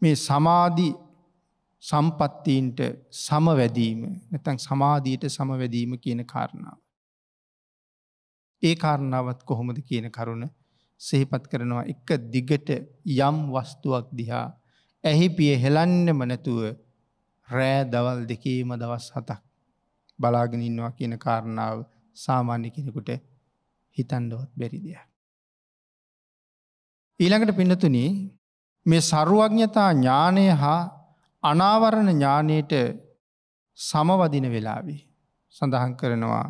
මේ සමාධී සම්පත්තීන්ට සමවැදීම නැතැන් සමාධීයට සමවැදීම කියන කාරණාව. ඒ කාරණාවත් කොහොමද කියන කරුණ සහිපත් කරනවා එක දිගට යම් වස්තුවක් දිහා ඇහි පිය හෙලන්නම නැතුව රෑ දවල් දෙකේම දවස් හතක් බලාගෙනඉන්නවා කියන කාරණාව සාමාන්‍ය කෙනෙකුට හිතන්ඩවත් බැරි දෙයක්. ඊළඟට පින්නතුනි මේ සරුවඥතා ඥානය හා අනාවරණ ඥානයට සමවදින වෙලාවි සඳහන් කරනවා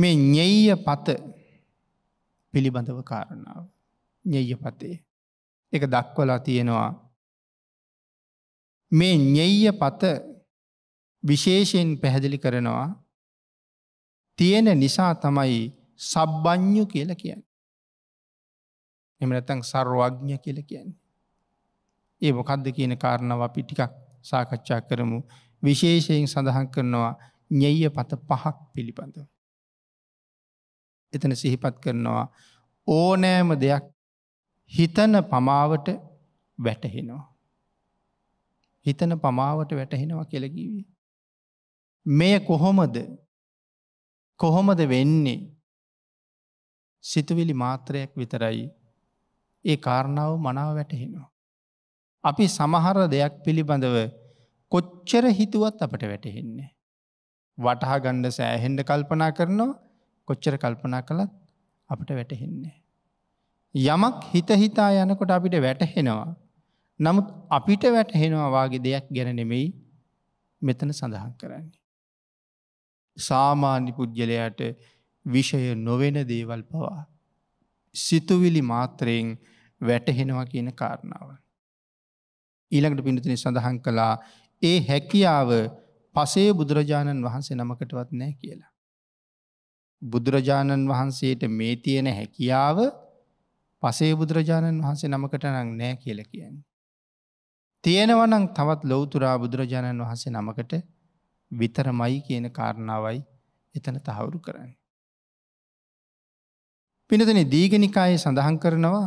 මේ ඥෙය පත පිළිබඳව කාරණාව ඥෙය පතේ එක දක්වලා තියෙනවා මේ ඥෙය පත විශේෂයෙන් පැහැදිලි කරනවා තියෙන නිසා තමයි සබ්බඥු කියල කියන්න එම නැතන් සර්වඥ කියල කියන්නේ ඒ මොකක්ද කියන කාරණාව අපි ටිකක් සාකච්ඡා කරමු විශේෂයෙන් සඳහන් කරනවා ඥෙය පත පහක් පිළිබඳව. එතන සිහිපත් කරනවා ඕනෑම දෙයක් හිතන පමාවට වැටහෙනවා. හිතන පමාවට වැටහෙනවා කෙලකිවී. මෙය කොහොමද කොහොමද වෙන්නේ සිතුවිලි මාත්‍රයක් විතරයි ඒ කාරණාව මනාව වැටහෙනවා. අපි සමහර දෙයක් පිළිබඳව කොච්චර හිතුවත් අපට වැටහෙන්නේ. වටහා ගණ්ඩ සෑහෙන්ඩ කල්පනා කරනවා කොච්චර කල්පනා කළත් අපට වැටහෙන්නේ. යමක් හිතහිතා යනකොට අපිට වැටහෙනවා. නමුත් අපිට වැටහෙනවාගේ දෙයක් ගැනනෙමෙයි මෙතන සඳහන් කරන්නේ. සාමාන්‍ය පුද්ගලයාට විෂය නොවෙන දේවල් පවා. සිතුවිලි මාත්‍රයෙන් වැටහෙනවා කියන කාරණාව. ඊළඟට පිඳුතුනි සඳහන් කළා ඒ හැකියාව පසේ බුදුරජාණන් වහන්සේ නමකටවත් නෑ කියලා. බුදුරජාණන් වහන්සේට මේ තියෙන හැකියාව පසේ බුදුරජාණන් වහන්සේ නමකට නං නෑ කියල කියන්න. තියෙනවනං තවත් ලොවතුරා බුදුරජාණන් වහන්සේ නමකට විතර මයි කියන කාරණාවයි එතන තහවුරු කරන්න. පිනතන දීගනිකායේ සඳහන් කරනවා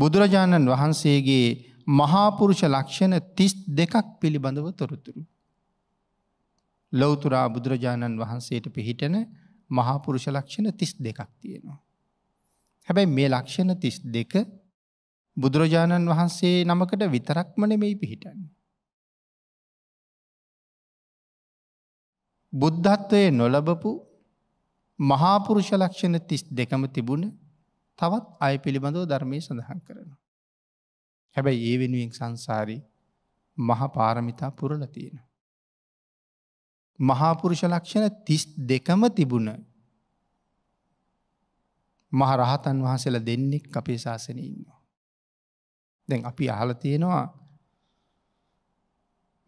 බුදුරජාණන් වහන්සේගේ මහාපුරුෂ ලක්ෂණ තිස් දෙකක් පිළිබඳව තොරතුරු. ලොවතුරා බුදුරජාණන් වහන්සේට පිහිටන මහාපුරුෂ ලක්ෂණ තිස් දෙකක් තියෙනවා. හැබැයි මේ ලක්ෂණ තිස් දෙක බුදුරජාණන් වහන්සේ නමකට විතරක්මන මෙයි පිහිටන්න. බුද්ධත්වය නොලබපු මහාපුරුෂ ලක්ෂණ තිස් දෙකම තිබුණ තවත් අය පිළිබඳව ධර්මය සඳහන් කරනවා. හැබැයි ඒ වෙනුවෙන් සංසාරි මහ පාරමිතා පුරල තියෙන. මහාපුරුෂ ලක්ෂණ තිස් දෙකම තිබුණ මහ රහතන් වහන්සේලා දෙන්නෙක් අපේ ශාසනය ඉන්නවා. දැන් අපි අහල තියෙනවා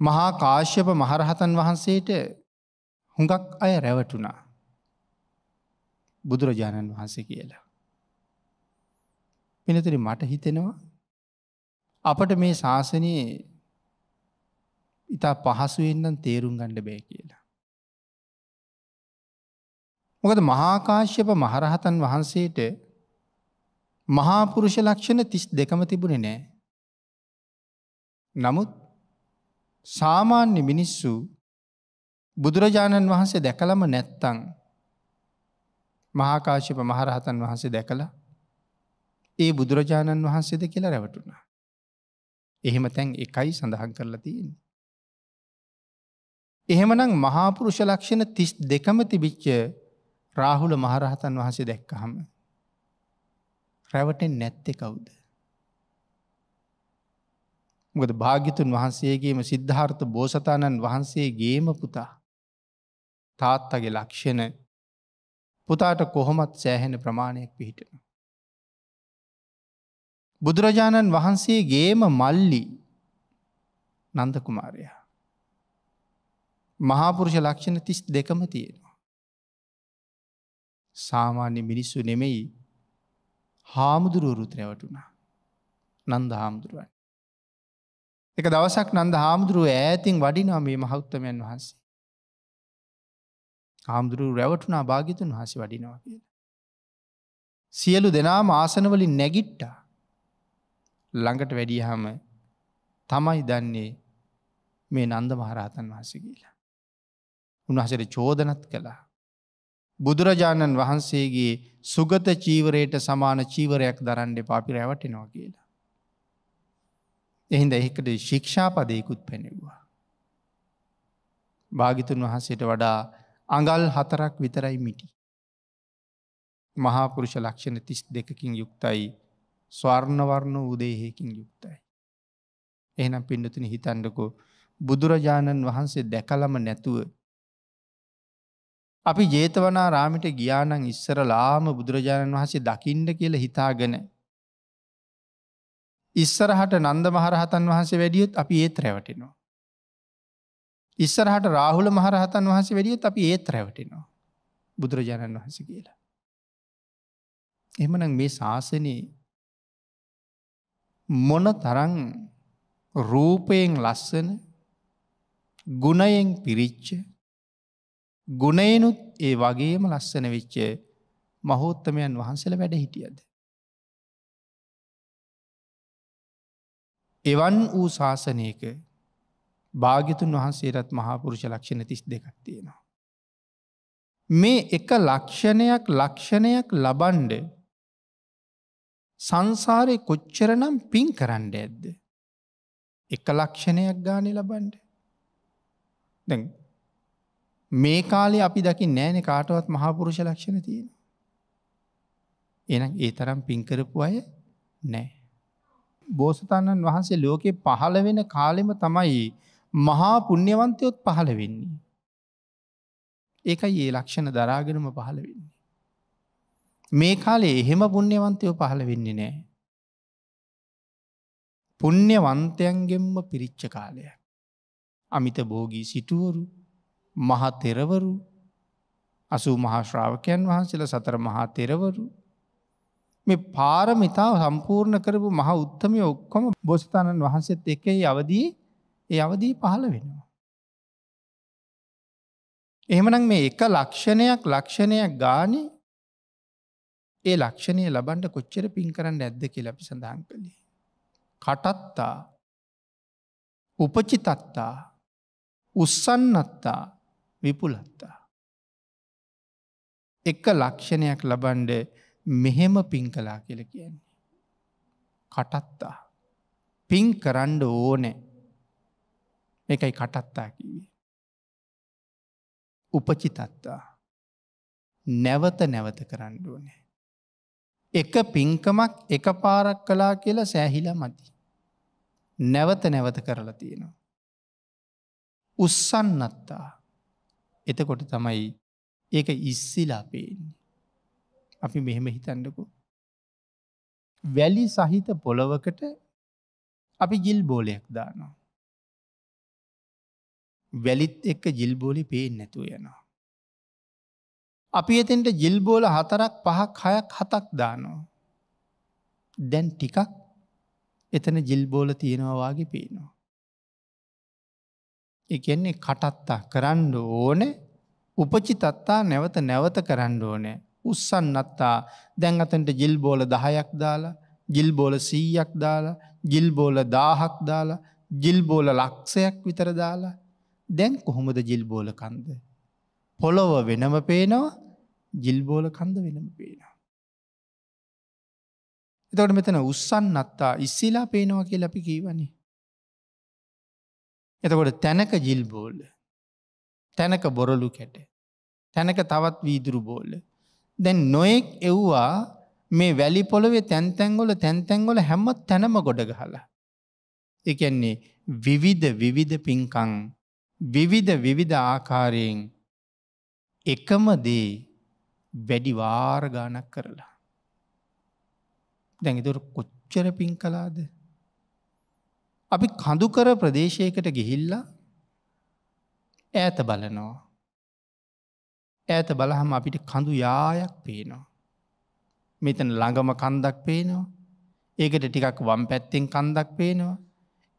මහා කාශ්‍යප මහරහතන් වහන්සේට හුඟක් අය රැවටුනා බුදුරජාණන් වහන්සේ කියලා. පිනතුරි මට හිතෙනවා අපට මේ ශාසනයේ ඉතා පහසුවෙන්නම් තේරුම් ගණ්ඩ බෑ කියලා. මොකද මහාකාශ්‍යප මහරහතන් වහන්සේට මහාපුරුෂ ලක්ෂණ තිස් දෙකම තිබුණෙ නෑ. නමුත් සාමාන්‍ය මිනිස්සු බුදුරජාණන් වහන්සේ දැකළම නැත්තං මහාකාශ්‍යප මහරහතන් වහන්සේ දැකලා ඒ බුදුරජාණන් වහන්සේද කියලා රැවටුනා. එහෙම තැන් එකයි සඳහන් කරලා තියෙන්. එහෙමනම් මහාපුරුෂ ලක්ෂණ තිස් දෙකම තිබිච්ච රාහුල මහරහතන් වහන්සේ දැක්කහම. රැවටෙන් නැත්තෙ කවුද. ගොද භාගිතුන් වහන්සේගේම සිද්ධාර්ථ බෝසතාණන් වහන්සේ ගේම පුතා. තාත්තගේ ලක්ෂණ පුතාට කොහොමත් සෑහෙන ප්‍රමාණයක් පිහිටන. බුදුරජාණන් වහන්සේගේම මල්ලි නන්දකුමාරයා. මහාපුරුෂ ලක්ෂණ තිස් දෙකම තියෙනවා. සාමාන්‍ය මිනිස්සු නෙමෙයි හාමුදුරුවරුත් රැවටුනා නන්ද හාමුදුරුවන්. එක දවසක් නන්ද හාමුදුරුව ඈතින් වඩිනා මේ මහෞත්තමයන් වහන්සේ. හාමුදුරුව රැවටුනා භාගිතුන් වහසි වඩිනවා කියලා. සියලු දෙනාම ආසනවලින් නැගිට්ටා ළඟට වැඩියහම තමයි දන්නේ මේ නන්ද මහරහතන් වහන්සේ කියලා. උන්වහසට චෝදනත් කළා. බුදුරජාණන් වහන්සේගේ සුගත චීවරයට සමාන චීවරයක් දරන්ඩ පාපි රැවටිනවා කියලා. එහින්ද එහිකට ශික්ෂාපදයකුත් පැනෙව්වා. භාගිතුන් වහන්සේට වඩා අඟල් හතරක් විතරයි මිටි. මහාපුරුෂ ලක්ෂණ තිස් දෙකකින් යුක්තයි ස්වර්ණවර්ණ උදේහයකින් යුක්තයි. එහනම් පිඩතුන හිතන්ඩකෝ බුදුරජාණන් වහන්සේ දැකලම නැතුව. අපි ජේතවනා රාමිට ගියානං ඉස්සරලාම බුදුරජාණන් වහන්සේ දකිින්ඩ කියල හිතාගෙන. ඉස්සරහට නන්ද මහරහතන් වහන්සේ වැඩියොත් අපි ඒත් රැවටෙනවා. ඉස්සරහට රාහුල මහරහතන් වහන්සේ වැඩියත් අපි ඒත් රැවටෙනවා බුදුරජාණන් වහන්සේ කියලා. එමන මේ ශාසනයේ මොන තරං රූපයෙන් ලස්සන ගුණයෙන් පිරිච්ච ගුණයනුත් ඒ වගේම ලස්සන වෙච්ච මහෝත්තමයන් වහන්සල වැඩ හිටියද. එවන් වූ ශාසනයක භාගිතුන් වහන්සේරත් මහාපුරුෂ ලක්ෂණ තිස් දෙකක් තියෙනවා. මේ එක ලක්ෂණයක් ලක්ෂණයක් ලබන්ඩ සංසාරය කොච්චරනම් පින් කරන්න ඇද්ද. එක ලක්ෂණයක් ගානය ලබන්ඩ. දැ මේ කාලේ අපි දකි නෑනෙ කාටවත් මහාපුරුෂ ලක්ෂණ තියෙන. එනම් ඒ තරම් පින්කරපු අය නෑ. බෝසතන්නන් වහන්සේ ලෝකෙ පහළ වෙන කාලෙම තමයි මහා පුුණ්‍යවන්තයොත් පහළ වෙන්නේ. ඒකයි ඒ ලක්ෂණ දරාගෙනම පහළ වෙන්නේ. මේ කාලේ එහෙම පුුණ්‍යවන්තයෝ පහළ වෙන්නේ නෑ. පුුණ්‍යවන්තයන්ගෙන්ම පිරිච්ච කාලය. අමිත බෝගී සිටුවරු මහ තෙරවරු අසූ මහාශ්‍රාවකයන් වහන්සේල සතර මහා තෙරවරු මේ පාරමිතාව සම්පූර්ණ කරපු මහ උත්තමය ඔක්කොම බොස්ථාණන් වහන්සේත් එකයි අවදී ඒ අවදී පහළ වෙනවා. එහෙමනම් මේ එක ලක්ෂණයක් ලක්ෂණයක් ගානේ ඒ ලක්ෂණය ලබන්ට කොච්චර පින් කරන්න ඇද්ද කියලා අපි සඳහන් කළේ. කටත්තා උපචිතත්තා උස්සන්නත්තා විපුලත්තා. එක ලක්ෂණයක් ලබන්ඩ මෙහෙම පින් කලා කියල කියන්නේ. කටත්තා පින් කරන්ඩ ඕනෑ එකයි කටත්තා කිවේ. උපචිතත්තා නැවත නැවත කරන්න ඕනෑ. එක පින්කමක් එක පාරක් කලා කියලා සෑහිලා මති. නැවත නැවත කරලා තියෙනවා. උස්සන්නත්තා එතකොට තමයි ඒක ඉස්සිලා පේන්නේ. අපි මෙහෙම හිතන්නකු. වැලි සහිත පොළොවකට අපි ජිල් බෝලයක් දානවා. වැලිත් එක්ක ජිල්බෝලි පේෙන් නැතුව යනවා. අපි එතෙන්ට ජිල්බෝල හතරක් පහක් හයක් හතක් දානවා. දැන් ටිකක් එතන ජිල්බෝල තියෙනවාගේ පේනවා. එකන්නේ කටත්තා කරන්න ඕන උපචිතත්තා නැවත නැවත කරන්න ඕනෑ උස්සන්නත්තා දැන් අතන්ට ජිල්බෝල දහයක් දාලා ජිල්බෝල සීයක් දාලා ජිල්බෝල දාහක් දාලා ජිල්බෝල ලක්ෂයක් විතර දාලා දැන් කොහොමද ජිල්බෝල කන්ද පොළොව වෙනම පේනවා ජිල්බෝල කන්ද වෙනම පේනවා. එතවට මෙතන උස්සන් නත්තා ඉස්සලා පේනවා කිය ලපි කීවනි. එතකොට තැනක ජිල්බෝල තැනක බොරලු කැට තැනක තවත් වීදුරු බෝල. දැන් නොයෙක් එව්වා මේ වැලි පොළොවේ තැන්තැන්ගොල තැන්තැන්ගොල හැම තැනම ගොඩගහලා. එකන්නේ විවිධ විවිධ පින්කං විවිධ විවිධ ආකාරයෙන් එකම දේ වැඩි වාර ගානක් කරලා. දැඟතුර කොච්චර පින් කලාද. අපි කඳුකර ප්‍රදේශයකට ගිහිල්ලා ඈත බලනවා. ඈත බලහම අපිට කඳු යායක් පේනවා. මෙතන ළඟම කන්දක් පේනවා. ඒකට ටිකක් වම් පැත්තෙන් කන්දක් පේනවා.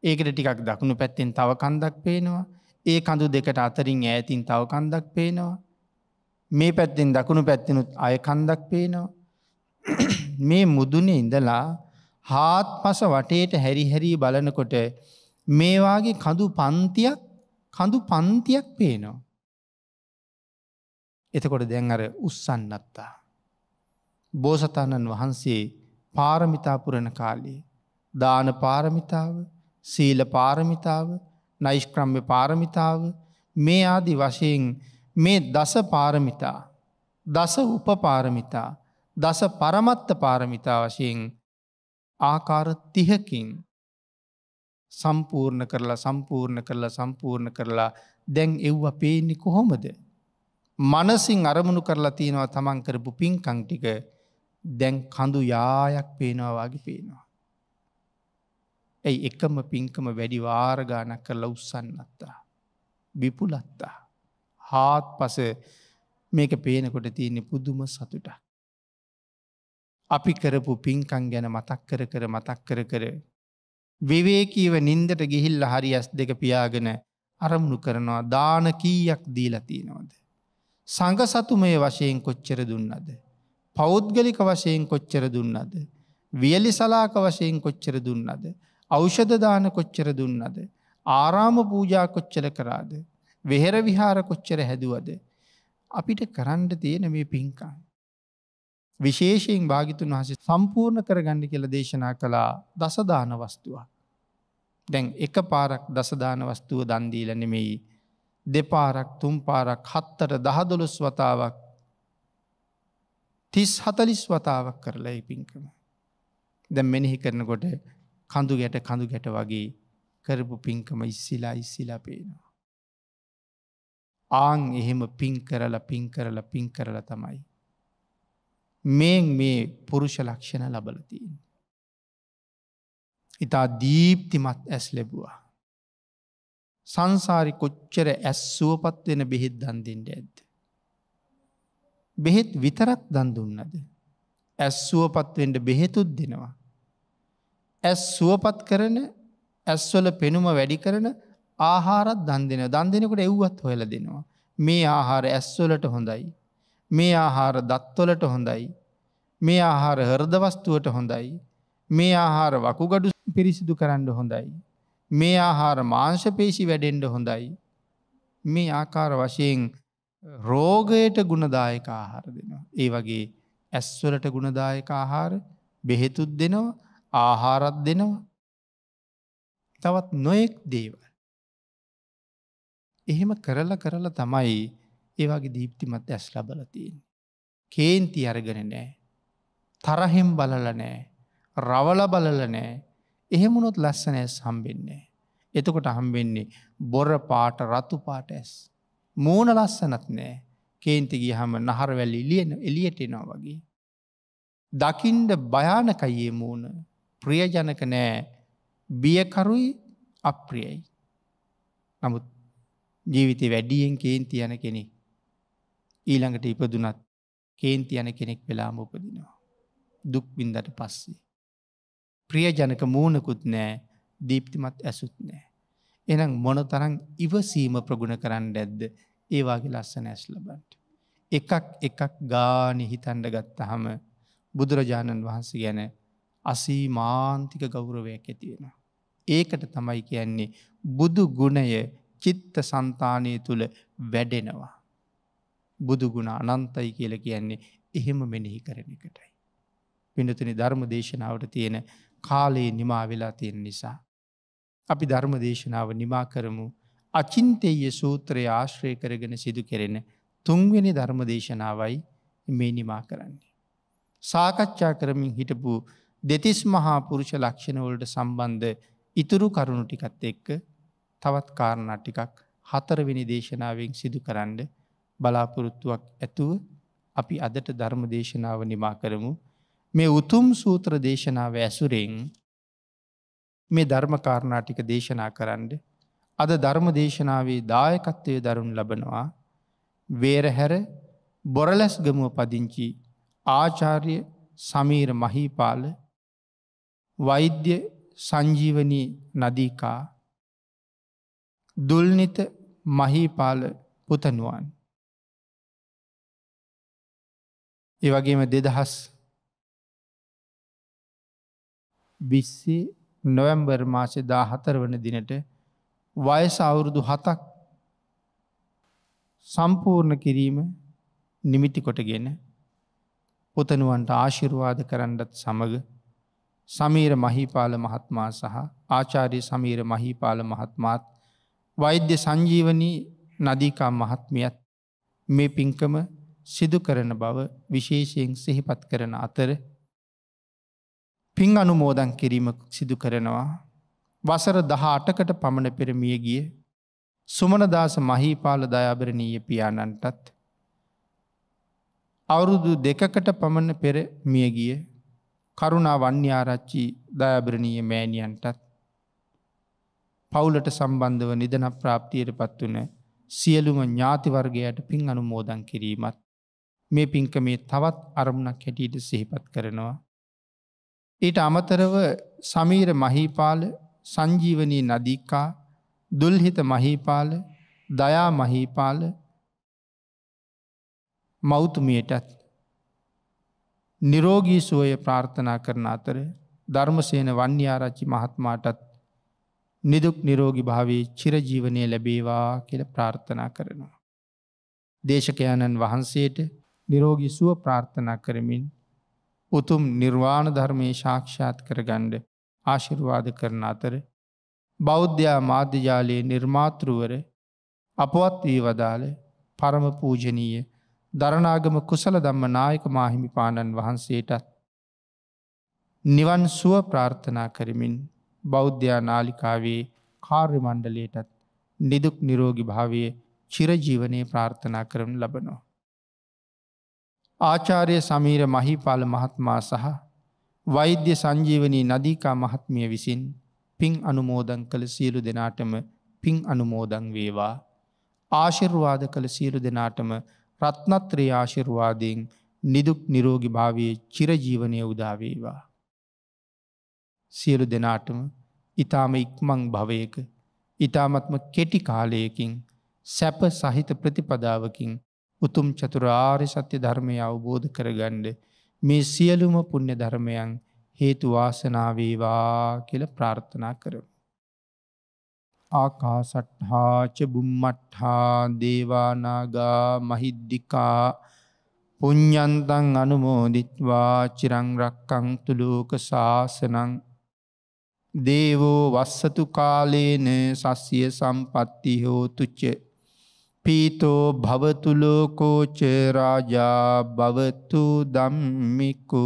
ඒකට ටිකක් දකුණු පැත්තෙන් තව කන්දක් පේනවා. ඒ කඳු දෙකට අතරින් ඈතින් තව කන්දක් පේනවා. මේ පැත්තෙන් දකුණු පැත්තිනුත් අය කන්දක් පේනවා. මේ මුදුනේ ඉඳලා හාත් පස වටේට හැරිහැරී බලනකොට මේවාගේ කඳු පන්තියක් කඳු පන්තියක් පේනවා. එතකොට දැන් අර උස්සන්නත්තා. බෝසතාණන් වහන්සේ පාරමිතාපුරණ කාලයේ දාන පාරමිතාව සීල පාරමිතාව නයිෂ්ක්‍රම්්‍ය පාරමිතාව මේ ආදි වශයෙන් මේ දස පාරමිතා දස උපපාරමිතා දස පරමත්ත පාරමිතා වශයෙන් ආකාර තිහකින් සම්පූර්ණ කරලා සම්පූර්ණ කරලා සම්පූර්ණ කරලා දැන් එව්ව පේන්නි කොහොමද. මනසින් අරමුණු කරලා තියෙනවා තමන් කරපු පින්කං ටික දැන් කඳු යායක් පේනවාගේ පේනවා. ඇයි එකම පින්කම වැඩි වාරගානක් කරලා උස්සන්නත්තා. විපුලත්තා. හාත් පස මේක පේනකොට තියන්නේ පුදුම සතුට. අපි කරපු පින්කං ගැන මතක් කර කර මතක් කර කර. විවේකීව නින්දට ගිහිල්ල හරි ඇස් දෙක පියාගෙන අරමුණු කරනවා දානකීයක් දීලතිනවද. සඟ සතුමය වශයෙන් කොච්චර දුන්නද. පෞද්ගලික වශයෙන් කොච්චර දුන්නද. වියලි සලාක වශයෙන් කොච්චර දුන්නද. අෞෂධදාන කොච්චර දුන්නද. ආරාම පූජා කොච්චර කරාද. වෙහෙර විහාර කොච්චර හැදුවද. අපිට කරන්න තියෙන මේ පින්කා. විශේෂයෙන් භාගිතුන් වහසේ සම්පූර්ණ කරගණ්ඩි කියල දේශනා කළා දසදාන වස්තුවක්. දැන් එක පාරක් දසදාන වස්තුව දන්දීල නෙමෙයි දෙපාරක් තුම් පාරක් හත්තට දහදොළොස් වතාවක් තිස් හතලිස් වතාවක් කරලා පින්කම. දැ මෙනෙහි කරනකොට කඳු ගැට කඳු ගැට වගේ කරපු පින්කම ඉස්සිලා ඉස්සිලා පේනවා. ආං එහෙම පින් කරලා පින් කරලා පින් කරලා තමයි. මේ මේ පුරුෂ ලක්ෂණ ලබලතින්. ඉතා දීප්තිමත් ඇස් ලැබවා. සංසාරි කොච්චර ඇස් සුවපත් වෙන බෙහෙත් දන්දින්ට ඇද්ද. බෙහෙත් විතරක් දන්දුන්නද. ඇස් සුවපත්වෙන්ට බෙහෙතුත් දෙනවා. ඇස් සුවපත් කරන ඇස්වල පෙනුම වැඩි කරන ආහාරත් දන් දෙෙන දන් දෙෙනකට එව්වත් හොල දෙනවා. මේ ආහාර ඇස්වලට හොඳයි. මේ ආහාර දත්වලට හොඳයි. මේ ආහාර හරදවස්තුවට හොඳයි. මේ ආහාර වකුගඩු පිරිසිදු කරන්න හොඳයි. මේ ආහාර මාංශපේශි වැඩෙන්ඩ හොඳයි. මේ ආකාර වශයෙන් රෝගයට ගුණදායක ආහාර දෙනවා. ඒ වගේ ඇස්වලට ගුණදායක ආහාර බෙහෙතුත් දෙනවා ආහාරත් දෙනවා. තවත් නොයෙක් දේවල්. එහෙම කරලා කරලා තමයි ඒවාගේ දීප්තිමත් ඇස් ලබල තියෙන්. කේන්ති අරගෙන නෑ. තරහෙම් බලල නෑ. රවල බලල නෑ. එහෙමුණොත් ලස්සන ඇස් හම්බෙන්නේ. එතකොට හම්බෙන්නේ බොර පාට රතු පාට ඇස්. මෝන ලස්සනත් නෑ කේන්තිගිය හම නහරවැල් ඉලියන එලියටෙනවා වගේ. දකිින්ඩ භයානකයේ මූුණ ප්‍රියජනක නෑ බියකරුයි අප්‍රියයි. නමුත් ජීවිතය වැඩියෙන් කේන්ති යන කෙනෙක් ඊළඟට ඉපදුනත් කේන්ති යන කෙනෙක් වෙලාම උපදිනවා. දුක්බින්දට පස්සේ. ප්‍රියජනක මූනකුත් නෑ දීප්තිමත් ඇසුත් නෑ. එනම් මොන තරං ඉවසීම ප්‍රගුණ කරන්න ඇද්ද ඒවාගේ ලස්සන ඇස් ලබන්ට. එකක් එකක් ගානි හිතන්ඩ ගත්තහම බුදුරජාණන් වහන්සේ ගැන අසීමාන්තික ගෞරවයක් ඇතිවෙන. ඒකට තමයි කියන්නේ බුදු ගුණය චිත්ත සන්තානය තුළ වැඩෙනවා. බුදුගුණ අනන්තයි කියල කියන්නේ එහෙම මෙනෙහි කරන එකටයි. පිනතුනි ධර්ම දේශනාවට තියෙන කාලයේ නිමා වෙලා තියෙන නිසා. අපි ධර්ම දේශනාව නිමා කරමු අචින්තය සූත්‍රය ආශ්‍රය කරගෙන සිදු කෙරෙන තුන්වෙනි ධර්ම දේශනාවයි මේ නිමා කරන්නේ. සාකච්ඡා කරමින් හිටපු දෙතිස් මහා පුරුෂ ලක්ෂණවලට සම්බන්ධ ඉතුරු කරුණු ටිකත් එක්ක තවත් කාරණ ටිකක් හතරවෙනි දේශනාවෙන් සිදු කරන්න බලාපොරොත්තුවක් ඇතුව අපි අදට ධර්ම දේශනාව නිමා කරමු මේ උතුම් සූත්‍ර දේශනාව ඇසුරෙන් මේ ධර්මකාරණාටික දේශනා කරන්න අද ධර්ම දේශනාවේ දායකත්වය දරුණු ලබනවා වේරහැර බොරලැස් ගමුව පදිංචි ආචාර්ය සමීර මහිපාල වෛද්‍ය සංජීවනී නදීකා දුල්නිත මහීපාල පුතනුවන්. ඒවගේම දෙදහස් බිස්සි නොවැම්බර් මාසය දා හතර වන දිනට වයස අවුරුදු හතක් සම්පූර්ණ කිරීම නිමිති කොටගෙන පොතනුවන්ට ආශිරවාද කරන්නත් සමඟ සමීර මහිපාල මහත්මා සහ ආචාරය සමීර මහිපාල මහත්මාත් වෛද්‍ය සංජීවනී නදීකා මහත්මියත් මේ පින්කම සිදු කරන බව විශේෂයෙන් සිහිපත් කරන අතර පින් අනුමෝදන් කිරීම සිදු කරනවා වසර දහ අටකට පමණ පෙරමිය ගිය සුමනදාස මහිපාල දයාබරණීය පියාණන්ටත් අවුරුදු දෙකකට පමණ පෙර මියගිය කරුණා වන්‍යාරච්චි දයාබරණීය මෑණියන්ටත් පවුලට සම්බන්ධව නිදන ප්‍රාප්තියට පත්වන සියලුම ඥාතිවර්ගයට පින් අනුමෝදන් කිරීමත් මේ පින්කමේ තවත් අරමුණක් හැටියට සිහිපත් කරනවා. ඊට අමතරව සමීර මහිපාල සංජීවනී නදීකා දුල්හිත මහිපාල දයා මහිපාල මෞතුමියටත් නිරෝගී සුවය ප්‍රාර්ථනා කරන අතර ධර්මසයන වන්‍යාරච්චි මහත්මාටත් නිදුක් නිරෝගි භාවී චිරජීවනය ලැබේවා කියල ප්‍රාර්ථනා කරනවා. දේශකයාණන් වහන්සේට නිරෝගි සුව ප්‍රාර්ථනා කරමින් උතුම් නිර්වාණ ධර්මය ශාක්ෂාත් කරගණ්ඩ ආශිර්වාද කරන අතර බෞද්ධයා මාධ්‍යජාලයේ නිර්මාතෘවර අපවත් වී වදාළ පරම පූජනීය දරණාගම කුසල දම්ම නායක මාහිමිපාණන් වහන්සේටත් නිවන් සුව ප්‍රාර්ථනා කරමින් බෞද්ධයා නාලිකාවේ කාර්ය මණ්ඩලයටත් නිදුක් නිරෝගි භාවය චිරජීවනය ප්‍රාර්ථනා කරනු ලබනවා. ආචාරය සමීර මහිපාල මහත්මා සහ වෛද්‍ය සංජීවනී නදීකා මහත්මිය විසින් පින් අනුමෝදන් කළ සියලු දෙනාටම පින් අනුමෝදන් වේවා ආශිර්වාද කළ සියලු දෙනාටම රත්නත්‍රේ ආශිර්වාදයෙන් නිදුක් නිරෝගි භාවයේ චිරජීවනය උදාවේවා. සියලු දෙනාටම ඉතාම ඉක්මං භවයක ඉතාමත්ම කෙටි කාලයකින් සැප සහිත ප්‍රතිපදාවකින් උතුම් චතුරාර් සත්‍ය ධර්මය අවබෝධ කරගණ්ඩ මේ සියලුම පුුණ්‍ය ධර්මයන් හේතු වාසනාවේවා කියල ප්‍රාර්ථනා කරමු. ආකාසට්හාච බුම්මට්හා දේවානාගා මහිද්දිිකා පුඤ්ඥන්තන් අනුමෝදිත්වා චිරංරක්කං තුළෝක ශාසනං දේවෝ වස්සතු කාලේන සස්්‍යය සම්පත්ති හෝතුච්ච පීතෝ භවතුලෝකෝචරාජා භවතු දම්මිකෝ